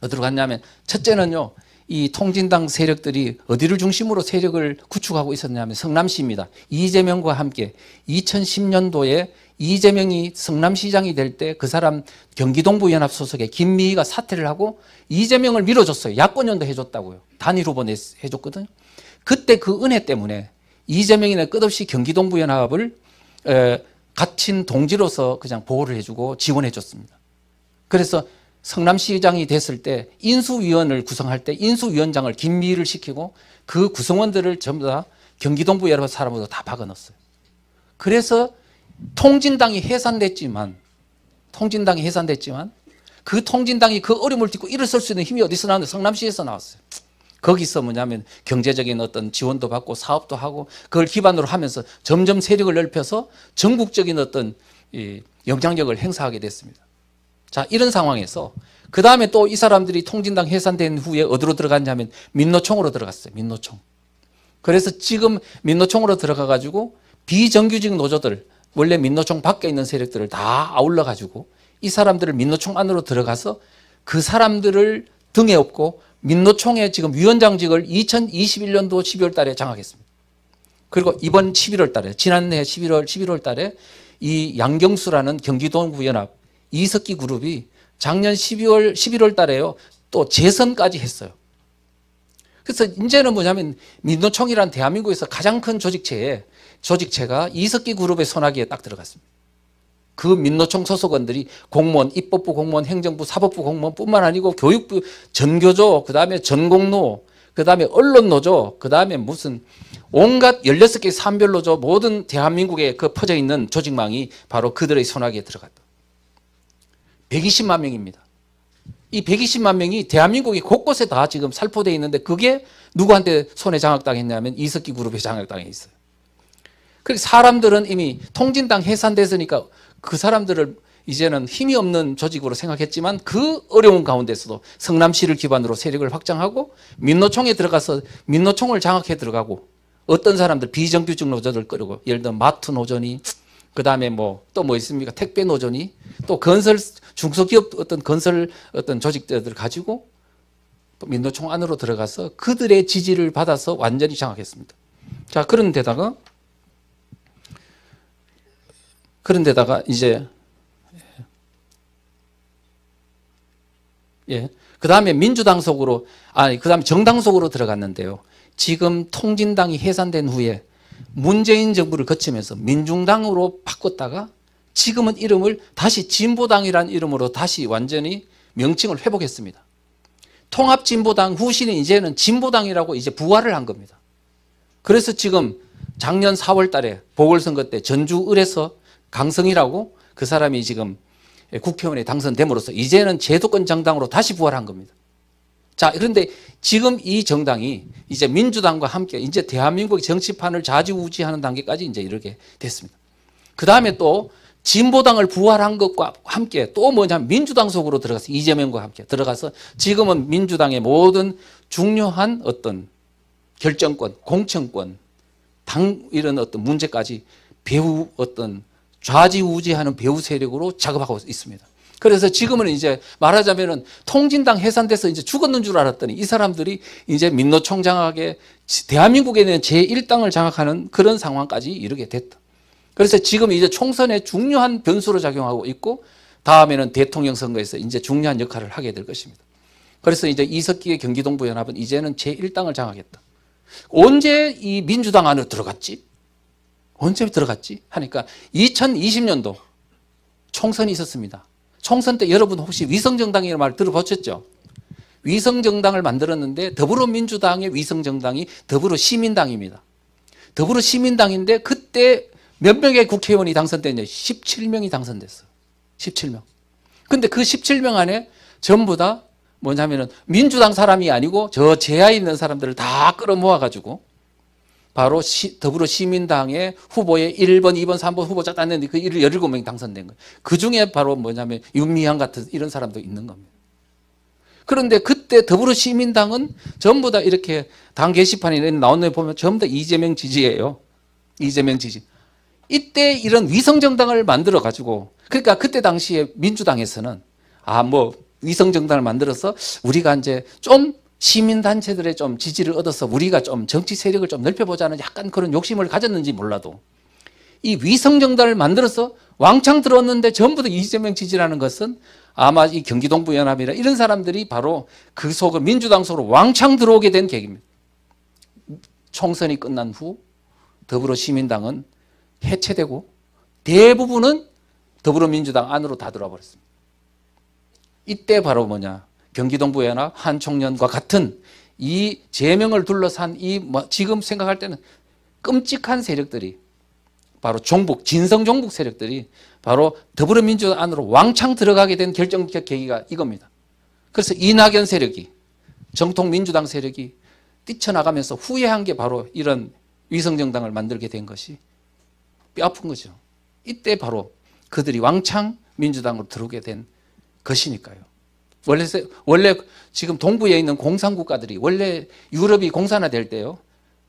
어디로 갔냐면 첫째는요. 이 통진당 세력들이 어디를 중심으로 세력을 구축하고 있었냐면 성남시입니다. 이재명과 함께 2010년도에 이재명이 성남시장이 될 때 그 사람 경기동부연합 소속의 김미희가 사퇴를 하고 이재명을 밀어줬어요. 야권연도 해줬다고요. 단일 후보 해줬거든요. 그때 그 은혜 때문에 이재명이는 끝없이 경기동부연합을 에, 갇힌 동지로서 그냥 보호를 해주고 지원해줬습니다. 그래서 성남시장이 됐을 때 인수위원을 구성할 때 인수위원장을 김미희를 시키고 그 구성원들을 전부 다 경기동부 여러 사람으로 다 박아넣었어요. 그래서 통진당이 해산됐지만 통진당이 해산됐지만 그 통진당이 그 어려움을 딛고 일어설 수 있는 힘이 어디서 나왔는데 성남시에서 나왔어요. 거기서 뭐냐면 경제적인 어떤 지원도 받고 사업도 하고 그걸 기반으로 하면서 점점 세력을 넓혀서 전국적인 어떤 이 영향력을 행사하게 됐습니다. 자, 이런 상황에서 그 다음에 또 이 사람들이 통진당 해산된 후에 어디로 들어갔냐면 민노총으로 들어갔어요. 민노총. 그래서 지금 민노총으로 들어가가지고 비정규직 노조들, 원래 민노총 밖에 있는 세력들을 다 아울러 가지고 이 사람들을 민노총 안으로 들어가서 그 사람들을 등에 업고 민노총의 지금 위원장직을 2021년도 12월 달에 장악했습니다. 그리고 이번 11월 달에 지난해 11월 11월 달에 이 양경수라는 경기도구 연합 이석기 그룹이 작년 12월 11월 달에요. 또 재선까지 했어요. 그래서 이제는 뭐냐면 민노총이란 대한민국에서 가장 큰 조직체에 조직체가 이석기 그룹의 소나기에 딱 들어갔습니다. 그 민노총 소속원들이 공무원, 입법부 공무원, 행정부, 사법부 공무원뿐만 아니고 교육부, 전교조, 그 다음에 전공노, 그 다음에 언론노조, 그 다음에 무슨 온갖 16개 산별노조 모든 대한민국에 그 퍼져 있는 조직망이 바로 그들의 소나기에 들어갔다. 120만 명입니다. 이 120만 명이 대한민국이 곳곳에 다 지금 살포되어 있는데 그게 누구한테 손에 장악당했냐면 이석기 그룹에 장악당해 있어요. 그래서 사람들은 이미 통진당 해산됐으니까 그 사람들을 이제는 힘이 없는 조직으로 생각했지만 그 어려운 가운데서도 성남시를 기반으로 세력을 확장하고 민노총에 들어가서 민노총을 장악해 들어가고 어떤 사람들 비정규직 노조들 끌고 예를 들어 마트 노조니 그 다음에 뭐 또 뭐 있습니까? 택배 노조니 또 건설 중소기업 어떤 건설 어떤 조직들을 가지고 또 민노총 안으로 들어가서 그들의 지지를 받아서 완전히 장악했습니다. 자 그런데다가 그런데다가 이제 예. 그 다음에 민주당 속으로, 아니, 그 다음에 정당 속으로 들어갔는데요. 지금 통진당이 해산된 후에 문재인 정부를 거치면서 민중당으로 바꿨다가 지금은 이름을 다시 진보당이라는 이름으로 다시 완전히 명칭을 회복했습니다. 통합진보당 후신이 이제는 진보당이라고 이제 부활을 한 겁니다. 그래서 지금 작년 4월 달에 보궐선거 때 전주 을에서 강성이라고 그 사람이 지금 국회의원에 당선됨으로써 이제는 제도권 정당으로 다시 부활한 겁니다. 자, 그런데 지금 이 정당이 이제 민주당과 함께 이제 대한민국 정치판을 좌지우지하는 단계까지 이제 이렇게 됐습니다. 그 다음에 또 진보당을 부활한 것과 함께 또 뭐냐 민주당 속으로 들어가서 이재명과 함께 들어가서 지금은 민주당의 모든 중요한 어떤 결정권, 공천권, 당 이런 어떤 문제까지 배우 어떤 좌지우지하는 배후 세력으로 작업하고 있습니다. 그래서 지금은 이제 말하자면은 통진당 해산돼서 이제 죽었는 줄 알았더니 이 사람들이 이제 민노총장하게 대한민국에 있는 제1당을 장악하는 그런 상황까지 이르게 됐다. 그래서 지금 이제 총선에 중요한 변수로 작용하고 있고 다음에는 대통령 선거에서 이제 중요한 역할을 하게 될 것입니다. 그래서 이제 이석기의 경기동부 연합은 이제는 제1당을 장악했다. 언제 이 민주당 안으로 들어갔지? 언제 들어갔지? 하니까 2020년도 총선이 있었습니다. 총선 때 여러분 혹시 위성정당이라는 말 들어보셨죠? 위성정당을 만들었는데 더불어민주당의 위성정당이 더불어시민당입니다. 더불어시민당인데 그때 몇 명의 국회의원이 당선됐냐? 17명이 당선됐어. 17명. 근데 그 17명 안에 전부 다 뭐냐면은 민주당 사람이 아니고 저 제하에 있는 사람들을 다 끌어모아가지고 바로 시, 더불어 시민당의 후보에 1번, 2번, 3번 후보자 땄는데 그 17명이 당선된 거예요. 그 중에 바로 뭐냐면 윤미향 같은 이런 사람도 있는 겁니다. 그런데 그때 더불어 시민당은 전부 다 이렇게 당 게시판에 나온 데 보면 전부 다 이재명 지지예요. 이재명 지지. 이때 이런 위성정당을 만들어 가지고 그러니까 그때 당시에 민주당에서는 아, 뭐 위성정당을 만들어서 우리가 이제 좀 시민단체들의 좀 지지를 얻어서 우리가 좀 정치 세력을 좀 넓혀보자는 약간 그런 욕심을 가졌는지 몰라도 이 위성정당을 만들어서 왕창 들었는데 전부 다 이재명 지지라는 것은 아마 이 경기동부연합이나 이런 사람들이 바로 그 속을 민주당 속으로 왕창 들어오게 된 계기입니다. 총선이 끝난 후 더불어시민당은 해체되고 대부분은 더불어민주당 안으로 다 들어와 버렸습니다. 이때 바로 뭐냐 경기동부연나 한총련과 같은 이 제명을 둘러싼 이 뭐 지금 생각할 때는 끔찍한 세력들이 바로 종북 진성 종북 세력들이 바로 더불어민주당 안으로 왕창 들어가게 된 결정적 계기가 이겁니다. 그래서 이낙연 세력이 정통 민주당 세력이 뛰쳐나가면서 후회한 게 바로 이런 위성정당을 만들게 된 것이 뼈아픈 거죠. 이때 바로 그들이 왕창 민주당으로 들어오게 된 것이니까요. 원래 원래 지금 동부에 있는 공산 국가들이 원래 유럽이 공산화될 때요.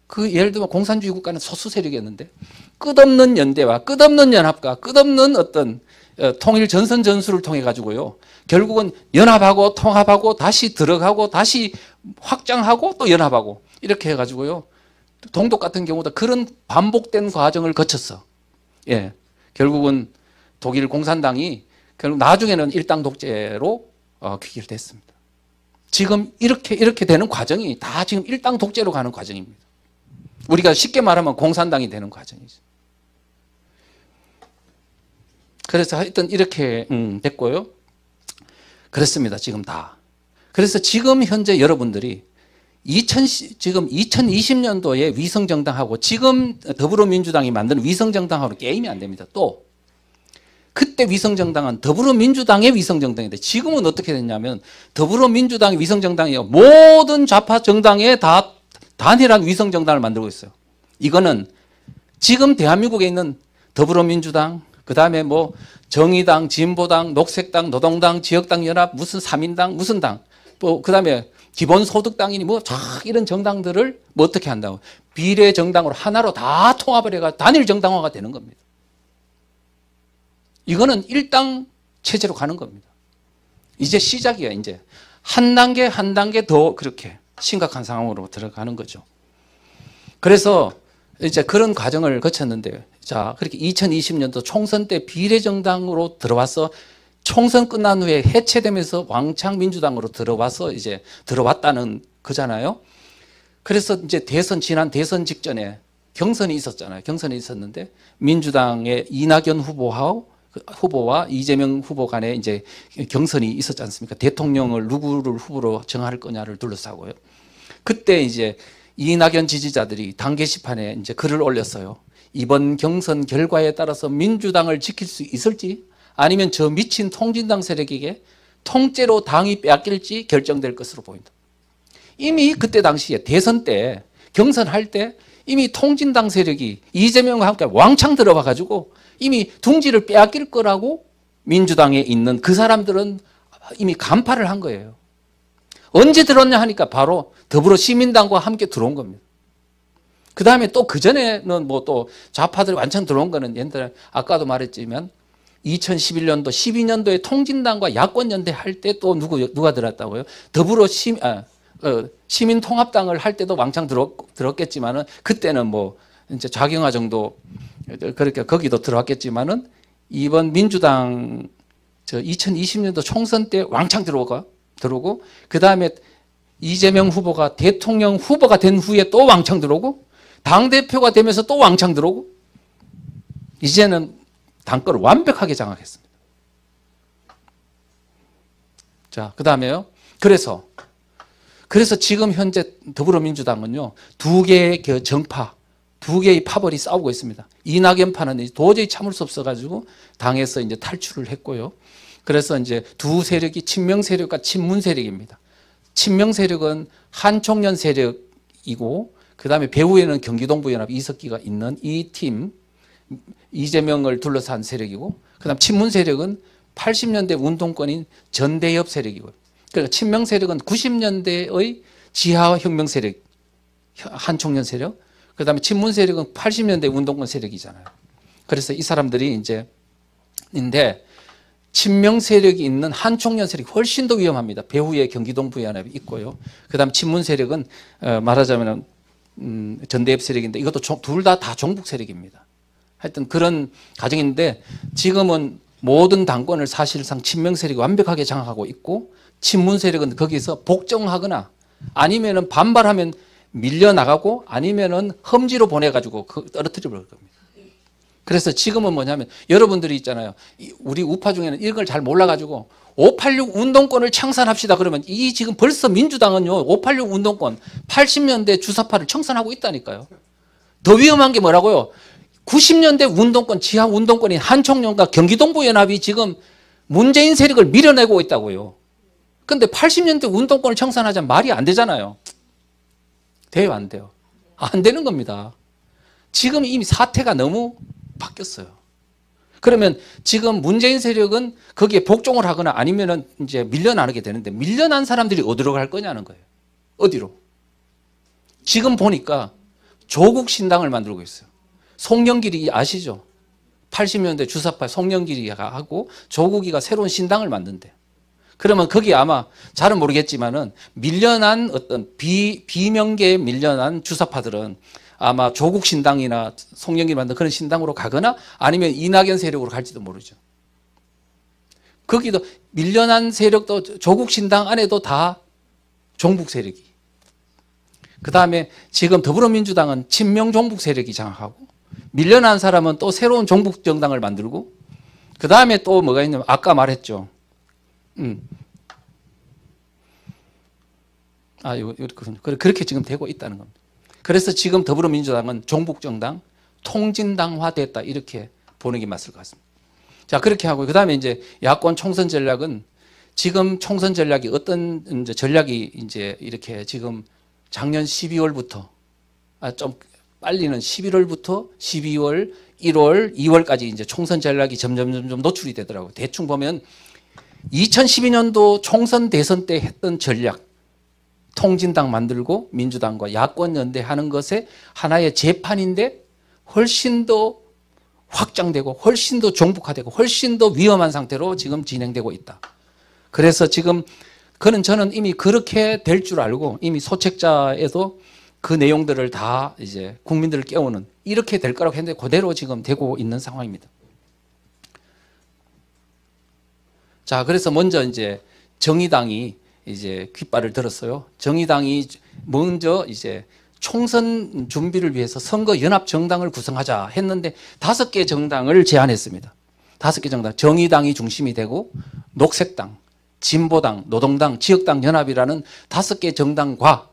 그 예를 들면 공산주의 국가는 소수 세력이었는데 끝없는 연대와 끝없는 연합과 끝없는 어떤 어, 통일 전선 전술을 통해 가지고요. 결국은 연합하고 통합하고 다시 들어가고 다시 확장하고 또 연합하고 이렇게 해 가지고요. 동독 같은 경우도 그런 반복된 과정을 거쳤어. 예. 결국은 독일 공산당이 결국 나중에는 일당 독재로 어, 귀결됐습니다. 지금 이렇게 이렇게 되는 과정이 다 지금 일당 독재로 가는 과정입니다. 우리가 쉽게 말하면 공산당이 되는 과정이죠. 그래서 하여튼 이렇게 음, 됐고요. 그렇습니다. 지금 다. 그래서 지금 현재 여러분들이 2000, 지금 2020년도에 위성정당하고 지금 더불어민주당이 만든 위성정당하고 게임이 안 됩니다. 또 그때 위성정당은 더불어민주당의 위성정당인데 지금은 어떻게 됐냐면 더불어민주당의 위성정당이요. 모든 좌파 정당에 다 단일한 위성정당을 만들고 있어요. 이거는 지금 대한민국에 있는 더불어민주당, 그 다음에 뭐 정의당, 진보당, 녹색당, 노동당, 지역당 연합, 무슨 삼인당 무슨 당, 뭐그 다음에 기본소득당이니 뭐쫙 이런 정당들을 뭐 어떻게 한다고 비례 정당으로 하나로 다 통합을 해가 단일 정당화가 되는 겁니다. 이거는 일당 체제로 가는 겁니다. 이제 시작이야 이제. 한 단계 한 단계 더 그렇게 심각한 상황으로 들어가는 거죠. 그래서 이제 그런 과정을 거쳤는데 자 그렇게 2020년도 총선 때 비례정당으로 들어와서 총선 끝난 후에 해체되면서 왕창 민주당으로 들어와서 이제 들어왔다는 거잖아요. 그래서 이제 대선 지난 대선 직전에 경선이 있었잖아요. 경선이 있었는데 민주당의 이낙연 후보하고 그 후보와 이재명 후보 간에 이제 경선이 있었지 않습니까? 대통령을 누구를 후보로 정할 거냐를 둘러싸고요. 그때 이제 이낙연 지지자들이 당 게시판에 이제 글을 올렸어요. 이번 경선 결과에 따라서 민주당을 지킬 수 있을지 아니면 저 미친 통진당 세력에게 통째로 당이 빼길지 결정될 것으로 보인다. 이미 그때 당시에 대선 때 경선할 때 이미 통진당 세력이 이재명과 함께 왕창 들어와 가지고 이미 둥지를 빼앗길 거라고 민주당에 있는 그 사람들은 이미 간파를 한 거예요. 언제 들었냐 하니까 바로 더불어 시민당과 함께 들어온 겁니다. 그 다음에 또 그전에는 뭐 또 좌파들이 완전 들어온 거는 옛날에 아까도 말했지만 2011년도 12년도에 통진당과 야권연대 할 때 또 누구, 누가 들었다고요? 더불어 시, 아, 어, 시민통합당을 할 때도 왕창 들었, 들었겠지만은 그때는 뭐 이제 좌경화 정도 그렇게 거기도 들어왔겠지만은 이번 민주당 저 2020년도 총선 때 왕창 들어오고 들어오고 그 다음에 이재명 후보가 대통령 후보가 된 후에 또 왕창 들어오고 당 대표가 되면서 또 왕창 들어오고 이제는 당권을 완벽하게 장악했습니다. 자, 그 다음에요. 그래서 그래서 지금 현재 더불어민주당은요 두 개의 그 정파 두 개의 파벌이 싸우고 있습니다. 이낙연파는 도저히 참을 수 없어가지고 당에서 이제 탈출을 했고요. 그래서 이제 두 세력이 친명 세력과 친문 세력입니다. 친명 세력은 한총련 세력이고 그 다음에 배후에는 경기동부연합 이석기가 있는 이 팀 이재명을 둘러싼 세력이고 그 다음 친문 세력은 80년대 운동권인 전대협 세력이고 그러니까 친명 세력은 90년대의 지하 혁명 세력 한총련 세력 그 다음에 친문 세력은 80년대 운동권 세력이잖아요. 그래서 이 사람들이 이제, 인데, 친명 세력이 있는 한총련 세력이 훨씬 더 위험합니다. 배후에 경기동부에 하나 있고요. 그 다음 친문 세력은 어, 말하자면 음, 전대협 세력인데 이것도 둘 다다 종북 세력입니다. 하여튼 그런 가정인데 지금은 모든 당권을 사실상 친명 세력이 완벽하게 장악하고 있고 친문 세력은 거기서 복종하거나 아니면은 반발하면 밀려나가고 아니면은 험지로 보내가지고 그 떨어뜨려 버릴 겁니다. 그래서 지금은 뭐냐면 여러분들이 있잖아요. 우리 우파 중에는 이걸 잘 몰라가지고 586 운동권을 청산합시다 그러면 이 지금 벌써 민주당은요 586 운동권 80년대 주사파를 청산하고 있다니까요. 더 위험한 게 뭐라고요? 90년대 운동권 지하 운동권인 한총련과 경기동부연합이 지금 문재인 세력을 밀어내고 있다고요. 근데 80년대 운동권을 청산하자 말이 안 되잖아요. 돼요, 안 돼요? 안 되는 겁니다. 지금 이미 사태가 너무 바뀌었어요. 그러면 지금 문재인 세력은 거기에 복종을 하거나 아니면은 이제 밀려나게 되는데 밀려난 사람들이 어디로 갈 거냐는 거예요. 어디로? 지금 보니까 조국 신당을 만들고 있어요. 송영길이 아시죠? 80년대 주사파 송영길이가 하고 조국이가 새로운 신당을 만든대. 요 그러면 거기 아마 잘은 모르겠지만은 밀려난 어떤 비, 비명계에 밀려난 주사파들은 아마 조국 신당이나 송영길 만든 그런 신당으로 가거나 아니면 이낙연 세력으로 갈지도 모르죠. 거기도 밀려난 세력도 조국 신당 안에도 다 종북 세력이. 그 다음에 지금 더불어민주당은 친명 종북 세력이 장악하고 밀려난 사람은 또 새로운 종북 정당을 만들고 그 다음에 또 뭐가 있냐면 아까 말했죠. 음. 아, 요, 그렇군 그렇게 지금 되고 있다는 겁니다. 그래서 지금 더불어민주당은 종북정당, 통진당화됐다 이렇게 보는 게 맞을 것 같습니다. 자, 그렇게 하고 그 다음에 이제 야권 총선 전략은 지금 총선 전략이 어떤 이제 전략이 이제 이렇게 지금 작년 12월부터 아, 좀 빨리는 11월부터 12월, 1월, 2월까지 이제 총선 전략이 점점 점점 노출이 되더라고요. 대충 보면 2012년도 총선 대선 때 했던 전략 통진당 만들고 민주당과 야권 연대하는 것에 하나의 재판인데 훨씬 더 확장되고 훨씬 더 종북화되고 훨씬 더 위험한 상태로 지금 진행되고 있다. 그래서 지금 그는 저는 이미 그렇게 될 줄 알고 이미 소책자에서그 내용들을 다 이제 국민들을 깨우는 이렇게 될 거라고 했는데 그대로 지금 되고 있는 상황입니다. 자, 그래서 먼저 이제 정의당이 이제 귓발을 들었어요. 정의당이 먼저 이제 총선 준비를 위해서 선거 연합 정당을 구성하자 했는데 다섯 개 정당을 제안했습니다. 다섯 개 정당. 정의당이 중심이 되고 녹색당, 진보당, 노동당, 지역당 연합이라는 다섯 개 정당과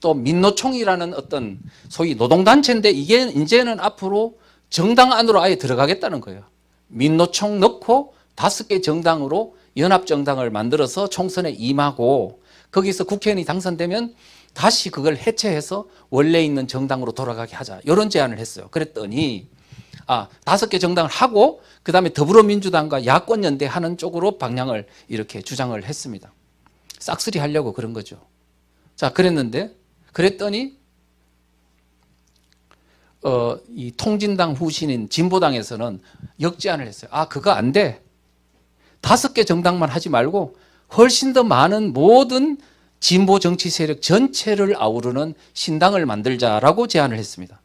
또 민노총이라는 어떤 소위 노동단체인데 이게 이제는 앞으로 정당 안으로 아예 들어가겠다는 거예요. 민노총 넣고 다섯 개 정당으로 연합정당을 만들어서 총선에 임하고 거기서 국회의원이 당선되면 다시 그걸 해체해서 원래 있는 정당으로 돌아가게 하자. 이런 제안을 했어요. 그랬더니 아, 다섯 개 정당을 하고 그다음에 더불어민주당과 야권 연대하는 쪽으로 방향을 이렇게 주장을 했습니다. 싹쓸이 하려고 그런 거죠. 자, 그랬는데 그랬더니 어, 이 통진당 후신인 진보당에서는 역제안을 했어요. 아, 그거 안 돼. 다섯 개 정당만 하지 말고 훨씬 더 많은 모든 진보 정치 세력 전체를 아우르는 신당을 만들자라고 제안을 했습니다.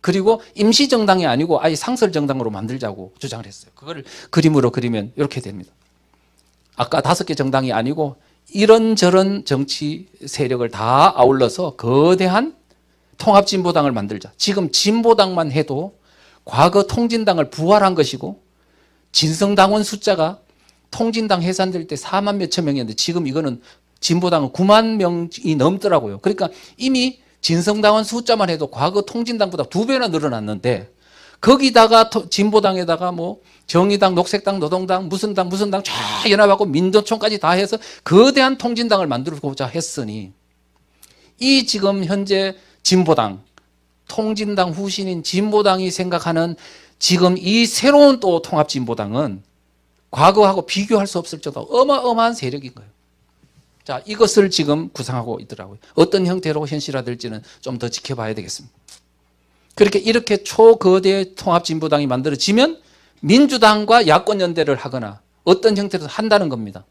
그리고 임시 정당이 아니고 아예 상설 정당으로 만들자고 주장을 했어요. 그걸 그림으로 그리면 이렇게 됩니다. 아까 다섯 개 정당이 아니고 이런저런 정치 세력을 다 아울러서 거대한 통합진보당을 만들자. 지금 진보당만 해도 과거 통진당을 부활한 것이고 진성당원 숫자가 통진당 해산될 때 4만 몇천 명이었는데 지금 이거는 진보당은 9만 명이 넘더라고요. 그러니까 이미 진성당원 숫자만 해도 과거 통진당보다 두 배나 늘어났는데 거기다가 진보당에다가 뭐 정의당, 녹색당, 노동당, 무슨 당, 무슨 당쫙 연합하고 민도총까지 다 해서 거대한 통진당을 만들고자 했으니 이 지금 현재 진보당, 통진당 후신인 진보당이 생각하는 지금 이 새로운 또 통합진보당은 과거하고 비교할 수 없을 정도 어마어마한 세력인 거예요. 자, 이것을 지금 구상하고 있더라고요. 어떤 형태로 현실화될지는 좀 더 지켜봐야 되겠습니다. 그렇게 이렇게 초거대 통합진보당이 만들어지면 민주당과 야권연대를 하거나 어떤 형태로 한다는 겁니다.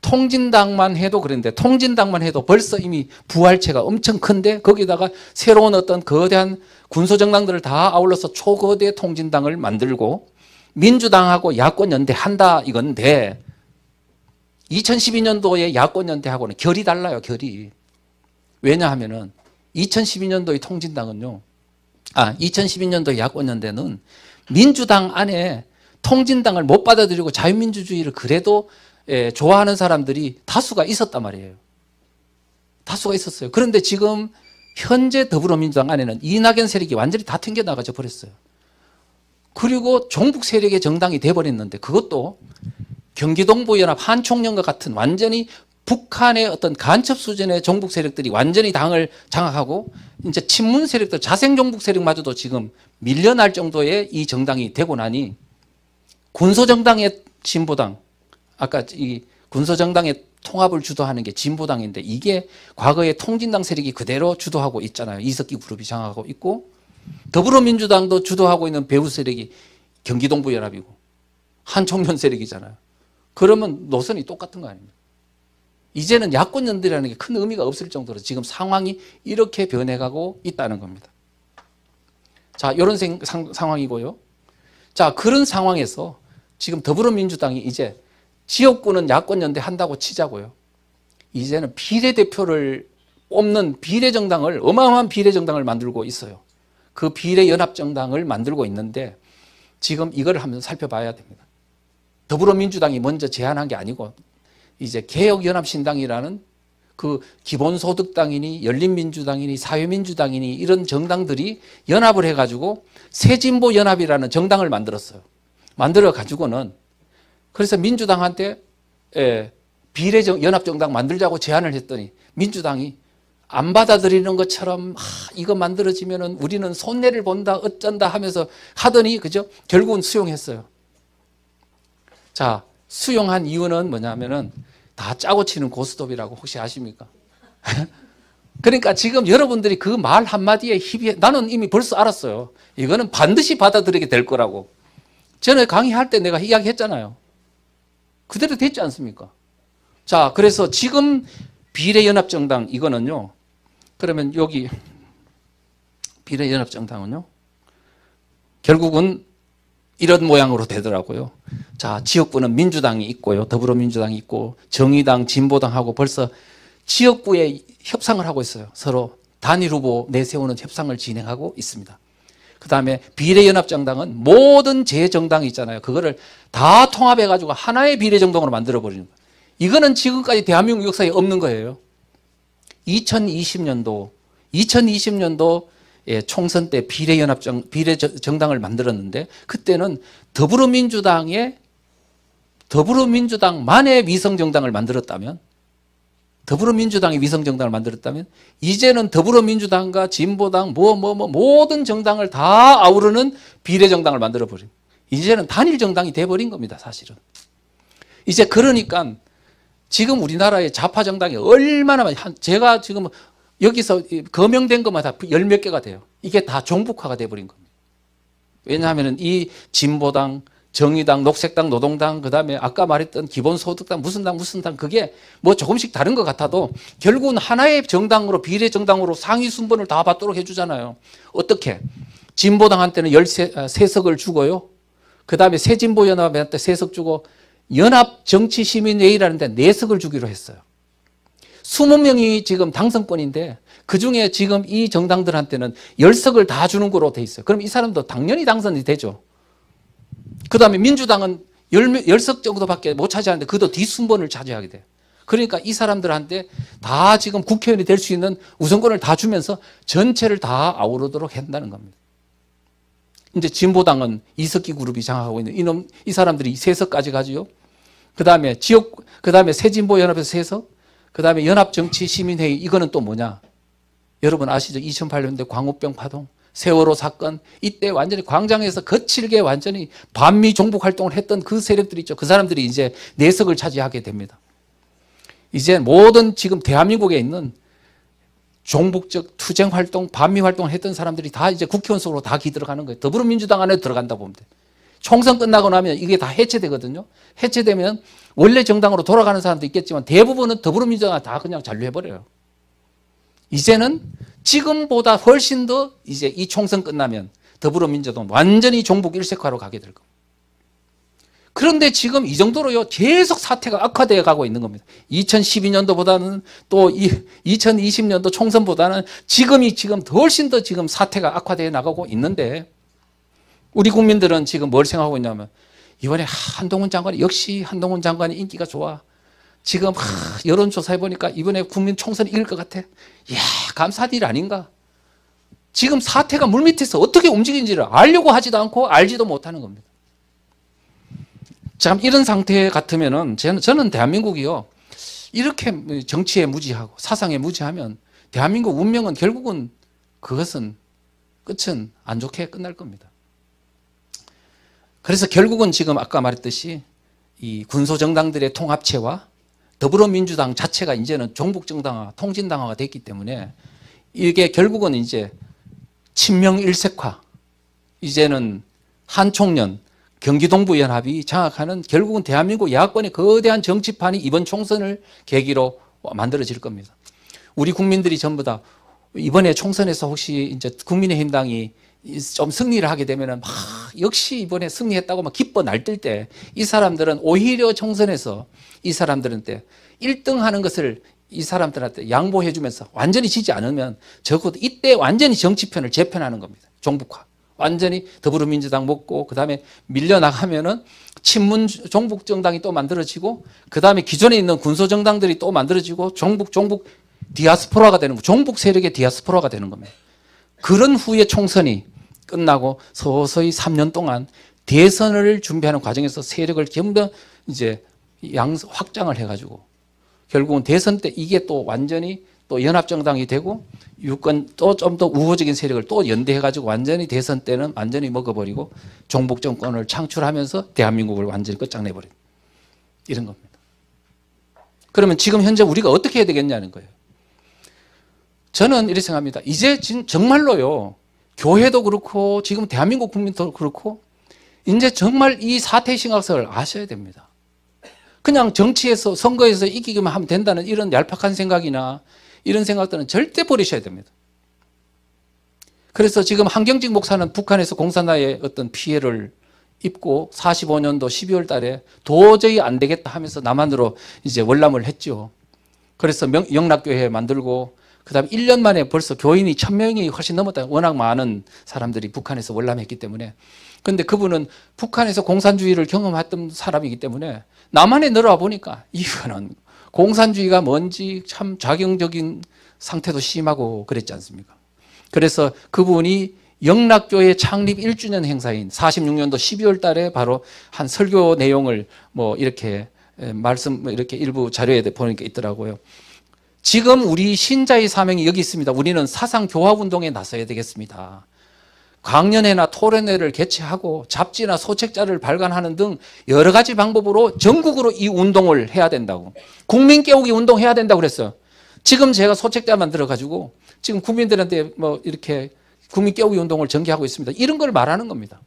통진당만 해도 그런데 통진당만 해도 벌써 이미 부활체가 엄청 큰데 거기다가 새로운 어떤 거대한 군소정당들을 다 아울러서 초거대 통진당을 만들고 민주당하고 야권연대 한다 이건데 2012년도에 야권연대하고는 결이 달라요. 결이. 왜냐하면은 2012년도의 통진당은요. 아, 2012년도 야권연대는 민주당 안에 통진당을 못 받아들이고 자유민주주의를 그래도 예, 좋아하는 사람들이 다수가 있었단 말이에요. 다수가 있었어요. 그런데 지금 현재 더불어민주당 안에는 이낙연 세력이 완전히 다 튕겨나가져 버렸어요. 그리고 종북 세력의 정당이 돼버렸는데 그것도 경기동부연합 한총련과 같은 완전히 북한의 어떤 간첩 수준의 종북 세력들이 완전히 당을 장악하고 이제 친문 세력들 자생 종북 세력마저도 지금 밀려날 정도의 이 정당이 되고 나니 군소 정당의 진보당 아까 이 군소 정당의 통합을 주도하는 게 진보당인데 이게 과거의 통진당 세력이 그대로 주도하고 있잖아요. 이석기 그룹이 장악하고 있고 더불어민주당도 주도하고 있는 배후 세력이 경기동부 연합이고 한총년 세력이잖아요. 그러면 노선이 똑같은 거 아닙니까? 이제는 야권 연대라는 게 큰 의미가 없을 정도로 지금 상황이 이렇게 변해가고 있다는 겁니다. 자, 이런 상, 상황이고요. 자, 그런 상황에서 지금 더불어민주당이 이제 지역구는 야권 연대 한다고 치자고요. 이제는 비례대표를 뽑는 비례정당을 어마어마한 비례정당을 만들고 있어요. 그 비례 연합정당을 만들고 있는데 지금 이걸 한번 살펴봐야 됩니다. 더불어민주당이 먼저 제안한 게 아니고 이제 개혁연합신당이라는 그 기본소득당이니 열린민주당이니 사회민주당이니 이런 정당들이 연합을 해가지고 새진보연합이라는 정당을 만들었어요. 만들어 가지고는 그래서 민주당한테 예, 비례 연합 정당 만들자고 제안을 했더니 민주당이 안 받아들이는 것처럼 아, 이거 만들어지면 우리는 손해를 본다 어쩐다 하면서 하더니 그죠? 결국은 수용했어요. 자, 수용한 이유는 뭐냐면은 다 짜고 치는 고스톱이라고 혹시 아십니까? 그러니까 지금 여러분들이 그 말 한마디에 희비해 나는 이미 벌써 알았어요. 이거는 반드시 받아들이게 될 거라고. 전에 강의할 때 내가 이야기했잖아요. 그대로 됐지 않습니까? 자, 그래서 지금 비례연합정당 이거는요. 그러면 여기 비례연합정당은요. 결국은 이런 모양으로 되더라고요. 자, 지역구는 민주당이 있고요. 더불어민주당이 있고 정의당, 진보당하고 벌써 지역구에 협상을 하고 있어요. 서로 단일 후보 내세우는 협상을 진행하고 있습니다. 그 다음에 비례연합정당은 모든 재정당이 있잖아요. 그거를 다 통합해가지고 하나의 비례정당으로 만들어버리는 거예요. 이거는 지금까지 대한민국 역사에 없는 거예요. 2020년도 2020년도 예, 총선 때 비례연합정 비례정당을 만들었는데 그때는 더불어민주당의 더불어민주당만의 위성정당을 만들었다면 더불어민주당이 위성정당을 만들었다면 이제는 더불어민주당과 진보당 뭐뭐뭐 뭐, 뭐 모든 정당을 다 아우르는 비례정당을 만들어버린 이제는 단일정당이 돼버린 겁니다 사실은 이제 그러니까 지금 우리나라의 좌파 정당이 얼마나 많이 제가 지금 여기서 거명된 것만 다 열 몇 개가 돼요. 이게 다 종북화가 돼버린 겁니다. 왜냐하면 이 진보당, 정의당, 녹색당, 노동당, 그 다음에 아까 말했던 기본소득당, 무슨 당, 무슨 당, 그게 뭐 조금씩 다른 것 같아도 결국은 하나의 정당으로, 비례 정당으로 상위 순번을 다 받도록 해주잖아요. 어떻게? 진보당한테는 13석을 아, 주고요. 그 다음에 새진보연합한테 세석 주고 연합정치시민회의라는데 내석을 주기로 했어요. 20명이 지금 당선권인데 그중에 지금 이 정당들한테는 10석을 다 주는 거로 돼 있어요. 그럼 이 사람도 당연히 당선이 되죠. 그 다음에 민주당은 10석 정도밖에 못 차지하는데 그도 뒷순번을 차지하게 돼요. 그러니까 이 사람들한테 다 지금 국회의원이 될 수 있는 우선권을 다 주면서 전체를 다 아우르도록 한다는 겁니다. 이제 진보당은 이석기 그룹이 장악하고 있는 이놈, 이 사람들이 세석까지 가지요. 그 다음에 지역, 그 다음에 새진보연합에서 해서, 그 다음에 연합정치시민회의, 이거는 또 뭐냐? 여러분 아시죠? 2008년대 광우병 파동, 세월호 사건, 이때 완전히 광장에서 거칠게 완전히 반미 종북 활동을 했던 그 세력들이 있죠. 그 사람들이 이제 내석을 차지하게 됩니다. 이제 모든 지금 대한민국에 있는 종북적 투쟁 활동, 반미 활동을 했던 사람들이 다 이제 국회의원 속으로 다 기들어가는 거예요. 더불어민주당 안에 들어간다 보면 돼 총선 끝나고 나면 이게 다 해체되거든요. 해체되면 원래 정당으로 돌아가는 사람도 있겠지만 대부분은 더불어민주당은 다 그냥 잔류해버려요. 이제는 지금보다 훨씬 더 이제 이 총선 끝나면 더불어민주당 완전히 종북 일색화로 가게 될 겁니다. 그런데 지금 이 정도로요 계속 사태가 악화되어 가고 있는 겁니다. 2012년도보다는 또 2020년도 총선보다는 지금이 지금 훨씬 더 지금 사태가 악화되어 나가고 있는데 우리 국민들은 지금 뭘 생각하고 있냐면 이번에 한동훈 장관이 역시 한동훈 장관이 인기가 좋아. 지금 여론조사 해보니까 이번에 국민 총선 이길 것 같아. 야 감사한 일 아닌가. 지금 사태가 물밑에서 어떻게 움직인지를 알려고 하지도 않고 알지도 못하는 겁니다. 참 이런 상태 같으면은 저는 대한민국이요. 이렇게 정치에 무지하고 사상에 무지하면 대한민국 운명은 결국은 그것은 끝은 안 좋게 끝날 겁니다. 그래서 결국은 지금 아까 말했듯이 이 군소 정당들의 통합체와 더불어민주당 자체가 이제는 종북 정당화, 통진당화가 됐기 때문에 이게 결국은 이제 친명 일색화 이제는 한총련 경기동부연합이 장악하는 결국은 대한민국 야권의 거대한 정치판이 이번 총선을 계기로 만들어질 겁니다. 우리 국민들이 전부 다 이번에 총선에서 혹시 이제 국민의힘당이 좀 승리를 하게 되면은 막 역시 이번에 승리했다고 막 기뻐 날뛸 때 이 사람들은 오히려 총선에서 이 사람들한테 1등 하는 것을 이 사람들한테 양보해 주면서 완전히 지지 않으면 적어도 이때 완전히 정치편을 재편하는 겁니다. 종북화. 완전히 더불어민주당 먹고 그다음에 밀려나가면은 친문 종북 정당이 또 만들어지고 그다음에 기존에 있는 군소 정당들이 또 만들어지고 종북 종북 디아스포라가 되는 거. 종북 세력의 디아스포라가 되는 겁니다. 그런 후에 총선이 끝나고 서서히 3년 동안 대선을 준비하는 과정에서 세력을 전부 다 이제 양 확장을 해가지고 결국은 대선 때 이게 또 완전히 또 연합정당이 되고 유권 또 좀 더 우호적인 세력을 또 연대해가지고 완전히 대선 때는 완전히 먹어버리고 종북 정권을 창출하면서 대한민국을 완전히 끝장내버린 이런 겁니다. 그러면 지금 현재 우리가 어떻게 해야 되겠냐는 거예요. 저는 이렇게 생각합니다. 이제 진, 정말로요 교회도 그렇고 지금 대한민국 국민도 그렇고 이제 정말 이 사태 심각성을 아셔야 됩니다. 그냥 정치에서 선거에서 이기기만 하면 된다는 이런 얄팍한 생각이나 이런 생각들은 절대 버리셔야 됩니다. 그래서 지금 한경직 목사는 북한에서 공산화의 어떤 피해를 입고 45년도 12월 달에 도저히 안 되겠다 하면서 남한으로 이제 월남을 했죠. 그래서 명, 영락교회 만들고 그 다음 에 1년 만에 벌써 교인이 1000명이 훨씬 넘었다. 워낙 많은 사람들이 북한에서 월남했기 때문에. 근데 그분은 북한에서 공산주의를 경험했던 사람이기 때문에 남한에 늘어와 보니까 이거는 공산주의가 뭔지 참 작용적인 상태도 심하고 그랬지 않습니까? 그래서 그분이 영락교회 창립 1주년 행사인 46년도 12월 달에 바로 한 설교 내용을 뭐 이렇게 말씀 뭐 이렇게 일부 자료에 보니까 있더라고요. 지금 우리 신자의 사명이 여기 있습니다. 우리는 사상 교합 운동에 나서야 되겠습니다. 광년회나 토론회를 개최하고 잡지나 소책자를 발간하는 등 여러 가지 방법으로 전국으로 이 운동을 해야 된다고. 국민 깨우기 운동 해야 된다고 그랬어요. 지금 제가 소책자 만들어 가지고 지금 국민들한테 뭐 이렇게 국민 깨우기 운동을 전개하고 있습니다. 이런 걸 말하는 겁니다.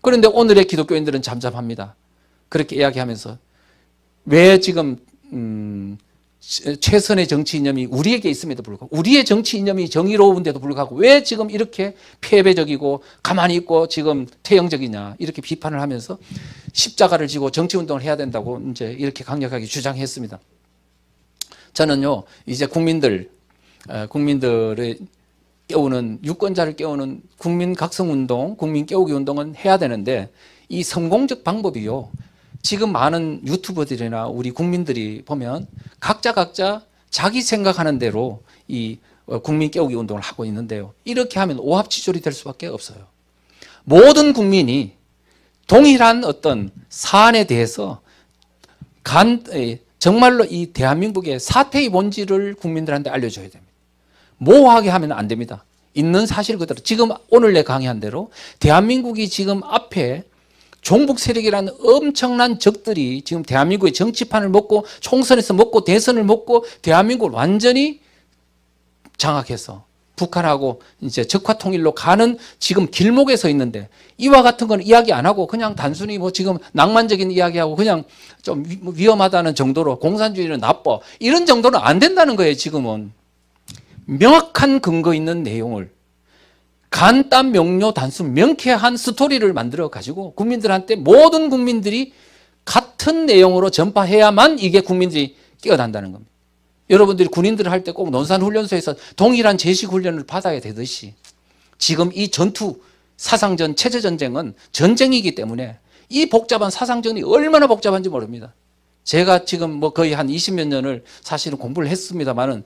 그런데 오늘의 기독교인들은 잠잠합니다. 그렇게 이야기하면서 왜 지금 음 최선의 정치 이념이 우리에게 있음에도 불구하고 우리의 정치 이념이 정의로운데도 불구하고 왜 지금 이렇게 패배적이고 가만히 있고 지금 태형적이냐 이렇게 비판을 하면서 십자가를 지고 정치 운동을 해야 된다고 이제 이렇게 강력하게 주장했습니다. 저는요 이제 국민들 어, 국민들의 깨우는 유권자를 깨우는 국민 각성 운동, 국민 깨우기 운동은 해야 되는데 이 성공적 방법이요 지금 많은 유튜버들이나 우리 국민들이 보면 각자 각자 자기 생각하는 대로 이 어, 국민 깨우기 운동을 하고 있는데요. 이렇게 하면 오합지졸이 될 수밖에 없어요. 모든 국민이 동일한 어떤 사안에 대해서 간, 정말로 이 대한민국의 사태의 본질을 국민들한테 알려줘야 됩니다. 모호하게 하면 안 됩니다. 있는 사실 그대로 지금 오늘 내 강의한 대로 대한민국이 지금 앞에 종북 세력이라는 엄청난 적들이 지금 대한민국의 정치판을 먹고 총선에서 먹고 대선을 먹고 대한민국을 완전히 장악해서 북한하고 이제 적화 통일로 가는 지금 길목에 서 있는데 이와 같은 건 이야기 안 하고 그냥 단순히 뭐 지금 낭만적인 이야기하고 그냥 좀 뭐 위험하다는 정도로 공산주의는 나빠 이런 정도는 안 된다는 거예요 지금은 명확한 근거 있는 내용을 간단 명료 단순 명쾌한 스토리를 만들어 가지고 국민들한테 모든 국민들이 같은 내용으로 전파해야만 이게 국민들이 깨어난다는 겁니다. 여러분들이 군인들을 할 때 꼭 논산훈련소에서 동일한 제식훈련을 받아야 되듯이 지금 이 전투, 사상전, 체제전쟁은 전쟁이기 때문에 이 복잡한 사상전이 얼마나 복잡한지 모릅니다. 제가 지금 뭐 거의 한 20 몇 년을 사실은 공부를 했습니다만은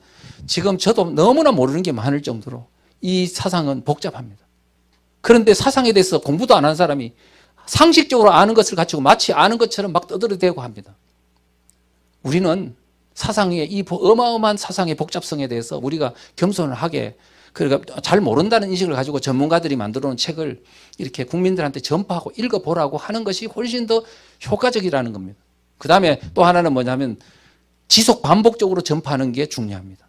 지금 저도 너무나 모르는 게 많을 정도로 이 사상은 복잡합니다. 그런데 사상에 대해서 공부도 안 한 사람이 상식적으로 아는 것을 가지고 마치 아는 것처럼 막 떠들어대고 합니다. 우리는 사상의 이 어마어마한 사상의 복잡성에 대해서 우리가 겸손을 하게 그러니까 잘 모른다는 인식을 가지고 전문가들이 만들어 놓은 책을 이렇게 국민들한테 전파하고 읽어보라고 하는 것이 훨씬 더 효과적이라는 겁니다. 그 다음에 또 하나는 뭐냐면 지속 반복적으로 전파하는 게 중요합니다.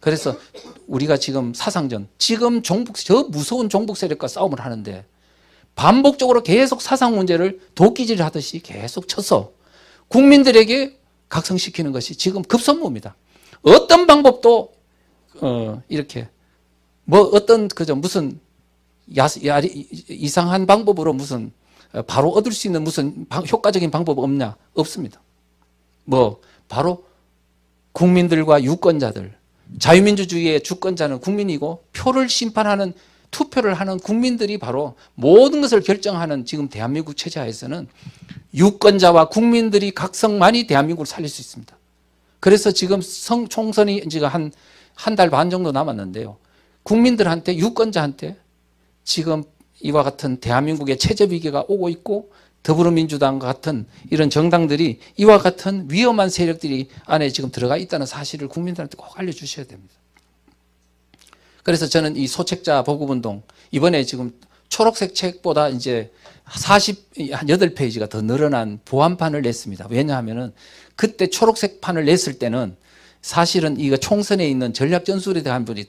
그래서 우리가 지금 사상전, 지금 종북, 저 무서운 종북 세력과 싸움을 하는데 반복적으로 계속 사상 문제를 도끼질 하듯이 계속 쳐서 국민들에게 각성시키는 것이 지금 급선무입니다. 어떤 방법도 어, 이렇게 뭐 어떤 그저 무슨 야, 야, 이상한 방법으로 무슨 어, 바로 얻을 수 있는 무슨 효과적인 방법 없냐 없습니다. 뭐 바로 국민들과 유권자들 자유민주주의의 주권자는 국민이고 표를 심판하는 투표를 하는 국민들이 바로 모든 것을 결정하는 지금 대한민국 체제에서는 유권자와 국민들이 각성만이 대한민국을 살릴 수 있습니다. 그래서 지금 성, 총선이 지금 한, 한 달 반 정도 남았는데요. 국민들한테, 유권자한테 지금 이와 같은 대한민국의 체제위기가 오고 있고 더불어민주당 같은 이런 정당들이 이와 같은 위험한 세력들이 안에 지금 들어가 있다는 사실을 국민들한테 꼭 알려주셔야 됩니다. 그래서 저는 이 소책자 보급운동 이번에 지금 초록색 책보다 이제 4 8페이지가 더 늘어난 보안판을 냈습니다. 왜냐하면 그때 초록색 판을 냈을 때는 사실은 이거 총선에 있는 전략 전술에 대한 분이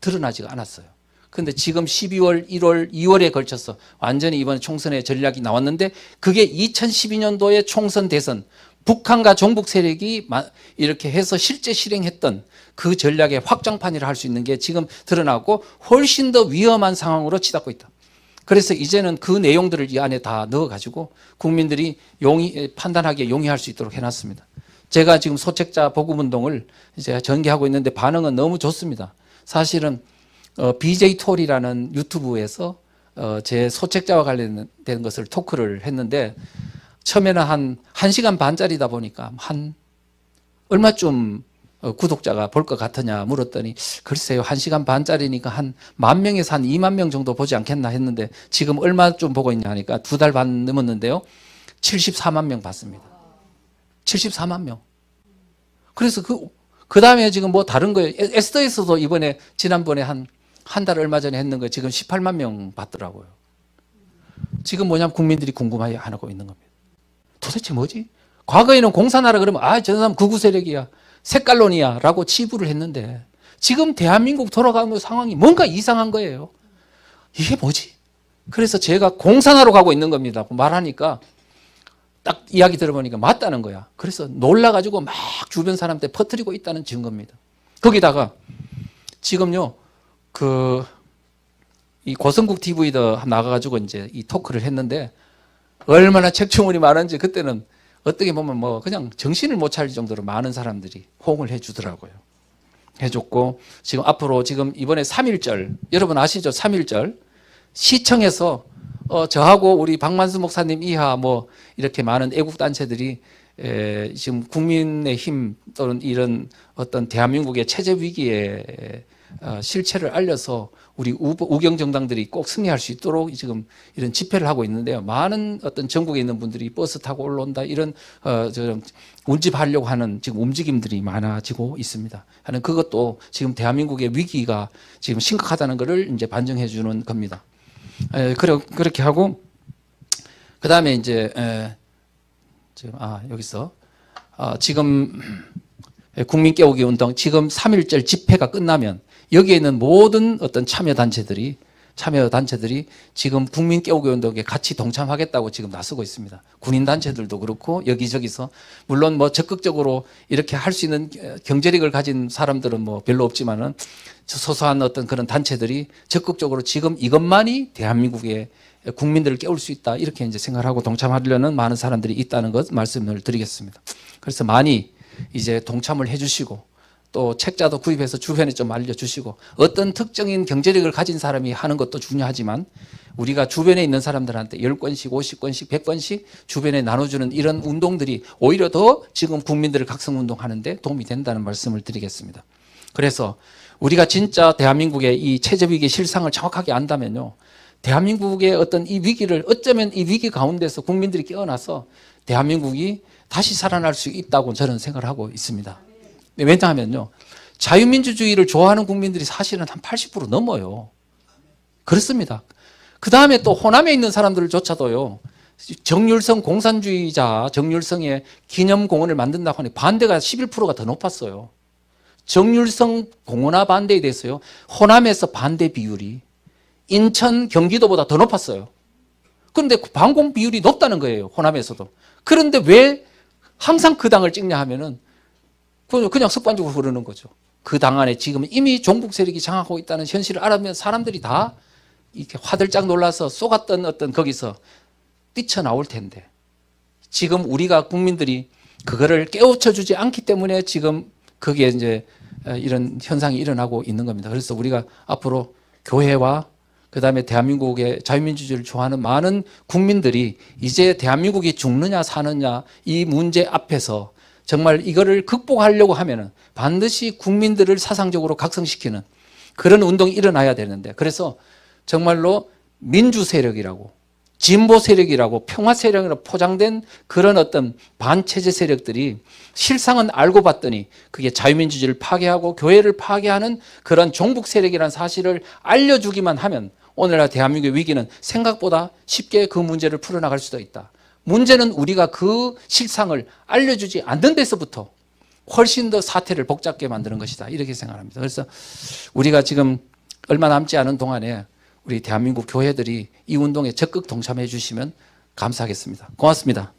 드러나지가 않았어요. 근데 지금 12월, 1월, 2월에 걸쳐서 완전히 이번 총선의 전략이 나왔는데 그게 2012년도에 총선 대선 북한과 종북 세력이 이렇게 해서 실제 실행했던 그 전략의 확장판이라 할 수 있는 게 지금 드러나고 훨씬 더 위험한 상황으로 치닫고 있다. 그래서 이제는 그 내용들을 이 안에 다 넣어가지고 국민들이 용이, 판단하기에 용이할 수 있도록 해놨습니다. 제가 지금 소책자 보급운동을 이제 전개하고 있는데 반응은 너무 좋습니다. 사실은 어, BJ 톨이라는 유튜브에서 어, 제 소책자와 관련된 것을 토크를 했는데 처음에는 한 1시간 반짜리다 보니까 한 얼마쯤 어, 구독자가 볼 것 같으냐 물었더니 글쎄요 1시간 반짜리니까 한 만 명에서 한 2만 명 정도 보지 않겠나 했는데 지금 얼마쯤 보고 있냐 하니까 두 달 반 넘었는데요 74만 명 봤습니다 74만 명 그래서 그, 그 다음에 지금 뭐 다른 거예요 에스더에서도 이번에 지난번에 한 한달 얼마 전에 했는 거 지금 18만 명 받더라고요. 지금 뭐냐면 국민들이 궁금해 하안 하고 있는 겁니다. 도대체 뭐지? 과거에는 공산화라 그러면 아, 저 사람 구구 세력이야. 색깔론이야. 라고 치부를 했는데 지금 대한민국 돌아가는 상황이 뭔가 이상한 거예요. 이게 뭐지? 그래서 제가 공산화로 가고 있는 겁니다. 말하니까 딱 이야기 들어보니까 맞다는 거야. 그래서 놀라가지고 막 주변 사람한테 퍼뜨리고 있다는 증거입니다. 거기다가 지금요, 그이 고성국 TV도 나가가지고 이제 이 토크를 했는데 얼마나 책주문이 많은지 그때는 어떻게 보면 뭐 그냥 정신을 못 차릴 정도로 많은 사람들이 호응을 해주더라고요. 해줬고 지금 앞으로 지금 이번에 3일절 여러분 아시죠? 3일절 시청에서 어 저하고 우리 박만수 목사님 이하 뭐 이렇게 많은 애국 단체들이 지금 국민의 힘 또는 이런 어떤 대한민국의 체제 위기에 어, 실체를 알려서 우리 우경 정당들이 꼭 승리할 수 있도록 지금 이런 집회를 하고 있는데요. 많은 어떤 전국에 있는 분들이 버스 타고 올라온다 이런 어좀 운집하려고 하는 지금 움직임들이 많아지고 있습니다. 하는 그것도 지금 대한민국의 위기가 지금 심각하다는 것을 이제 반증해 주는 겁니다. 에, 그러, 그렇게 하고 그 다음에 이제 에, 지금 아 여기서 아, 지금 국민 깨우기 운동 지금 3일절 집회가 끝나면 여기에 있는 모든 어떤 참여 단체들이 참여 단체들이 지금 국민 깨우기 운동에 같이 동참하겠다고 지금 나서고 있습니다. 군인 단체들도 그렇고 여기저기서 물론 뭐 적극적으로 이렇게 할 수 있는 경제력을 가진 사람들은 뭐 별로 없지만은 소소한 어떤 그런 단체들이 적극적으로 지금 이것만이 대한민국의 국민들을 깨울 수 있다 이렇게 이제 생각하고 동참하려는 많은 사람들이 있다는 것 말씀을 드리겠습니다. 그래서 많이 이제 동참을 해주시고 또 책자도 구입해서 주변에 좀 알려주시고 어떤 특정인 경제력을 가진 사람이 하는 것도 중요하지만 우리가 주변에 있는 사람들한테 10권씩, 50권씩, 100권씩 주변에 나눠주는 이런 운동들이 오히려 더 지금 국민들을 각성운동하는데 도움이 된다는 말씀을 드리겠습니다. 그래서 우리가 진짜 대한민국의 이 체제위기 실상을 정확하게 안다면요. 대한민국의 어떤 이 위기를 어쩌면 이 위기 가운데서 국민들이 깨어나서 대한민국이 다시 살아날 수 있다고 저는 생각을 하고 있습니다. 왜냐하면요. 네, 자유민주주의를 좋아하는 국민들이 사실은 한 80% 넘어요. 그렇습니다. 그 다음에 또 호남에 있는 사람들조차도요. 정률성 공산주의자 정률성의 기념 공원을 만든다고 하니 반대가 11%가 더 높았어요. 정률성 공원화 반대에 대해서요. 호남에서 반대 비율이 인천, 경기도보다 더 높았어요. 그런데 반공 비율이 높다는 거예요. 호남에서도. 그런데 왜 항상 그 당을 찍냐 하면은 그냥 습관적으로 흐르는 거죠. 그 당 안에 지금 이미 종북 세력이 장악하고 있다는 현실을 알아면 사람들이 다 이렇게 화들짝 놀라서 쏘갔던 어떤 거기서 뛰쳐나올 텐데 지금 우리가 국민들이 그거를 깨우쳐 주지 않기 때문에 지금 거기에 이제 이런 현상이 일어나고 있는 겁니다. 그래서 우리가 앞으로 교회와 그다음에 대한민국의 자유민주주의를 좋아하는 많은 국민들이 이제 대한민국이 죽느냐 사느냐 이 문제 앞에서 정말 이거를 극복하려고 하면은 반드시 국민들을 사상적으로 각성시키는 그런 운동이 일어나야 되는데 그래서 정말로 민주 세력이라고 진보 세력이라고 평화 세력으로 포장된 그런 어떤 반체제 세력들이 실상은 알고 봤더니 그게 자유민주주의를 파괴하고 교회를 파괴하는 그런 종북 세력이라는 사실을 알려주기만 하면 오늘날 대한민국의 위기는 생각보다 쉽게 그 문제를 풀어나갈 수도 있다. 문제는 우리가 그 실상을 알려주지 않는 데서부터 훨씬 더 사태를 복잡하게 만드는 것이다. 이렇게 생각합니다. 그래서 우리가 지금 얼마 남지 않은 동안에 우리 대한민국 교회들이 이 운동에 적극 동참해 주시면 감사하겠습니다. 고맙습니다.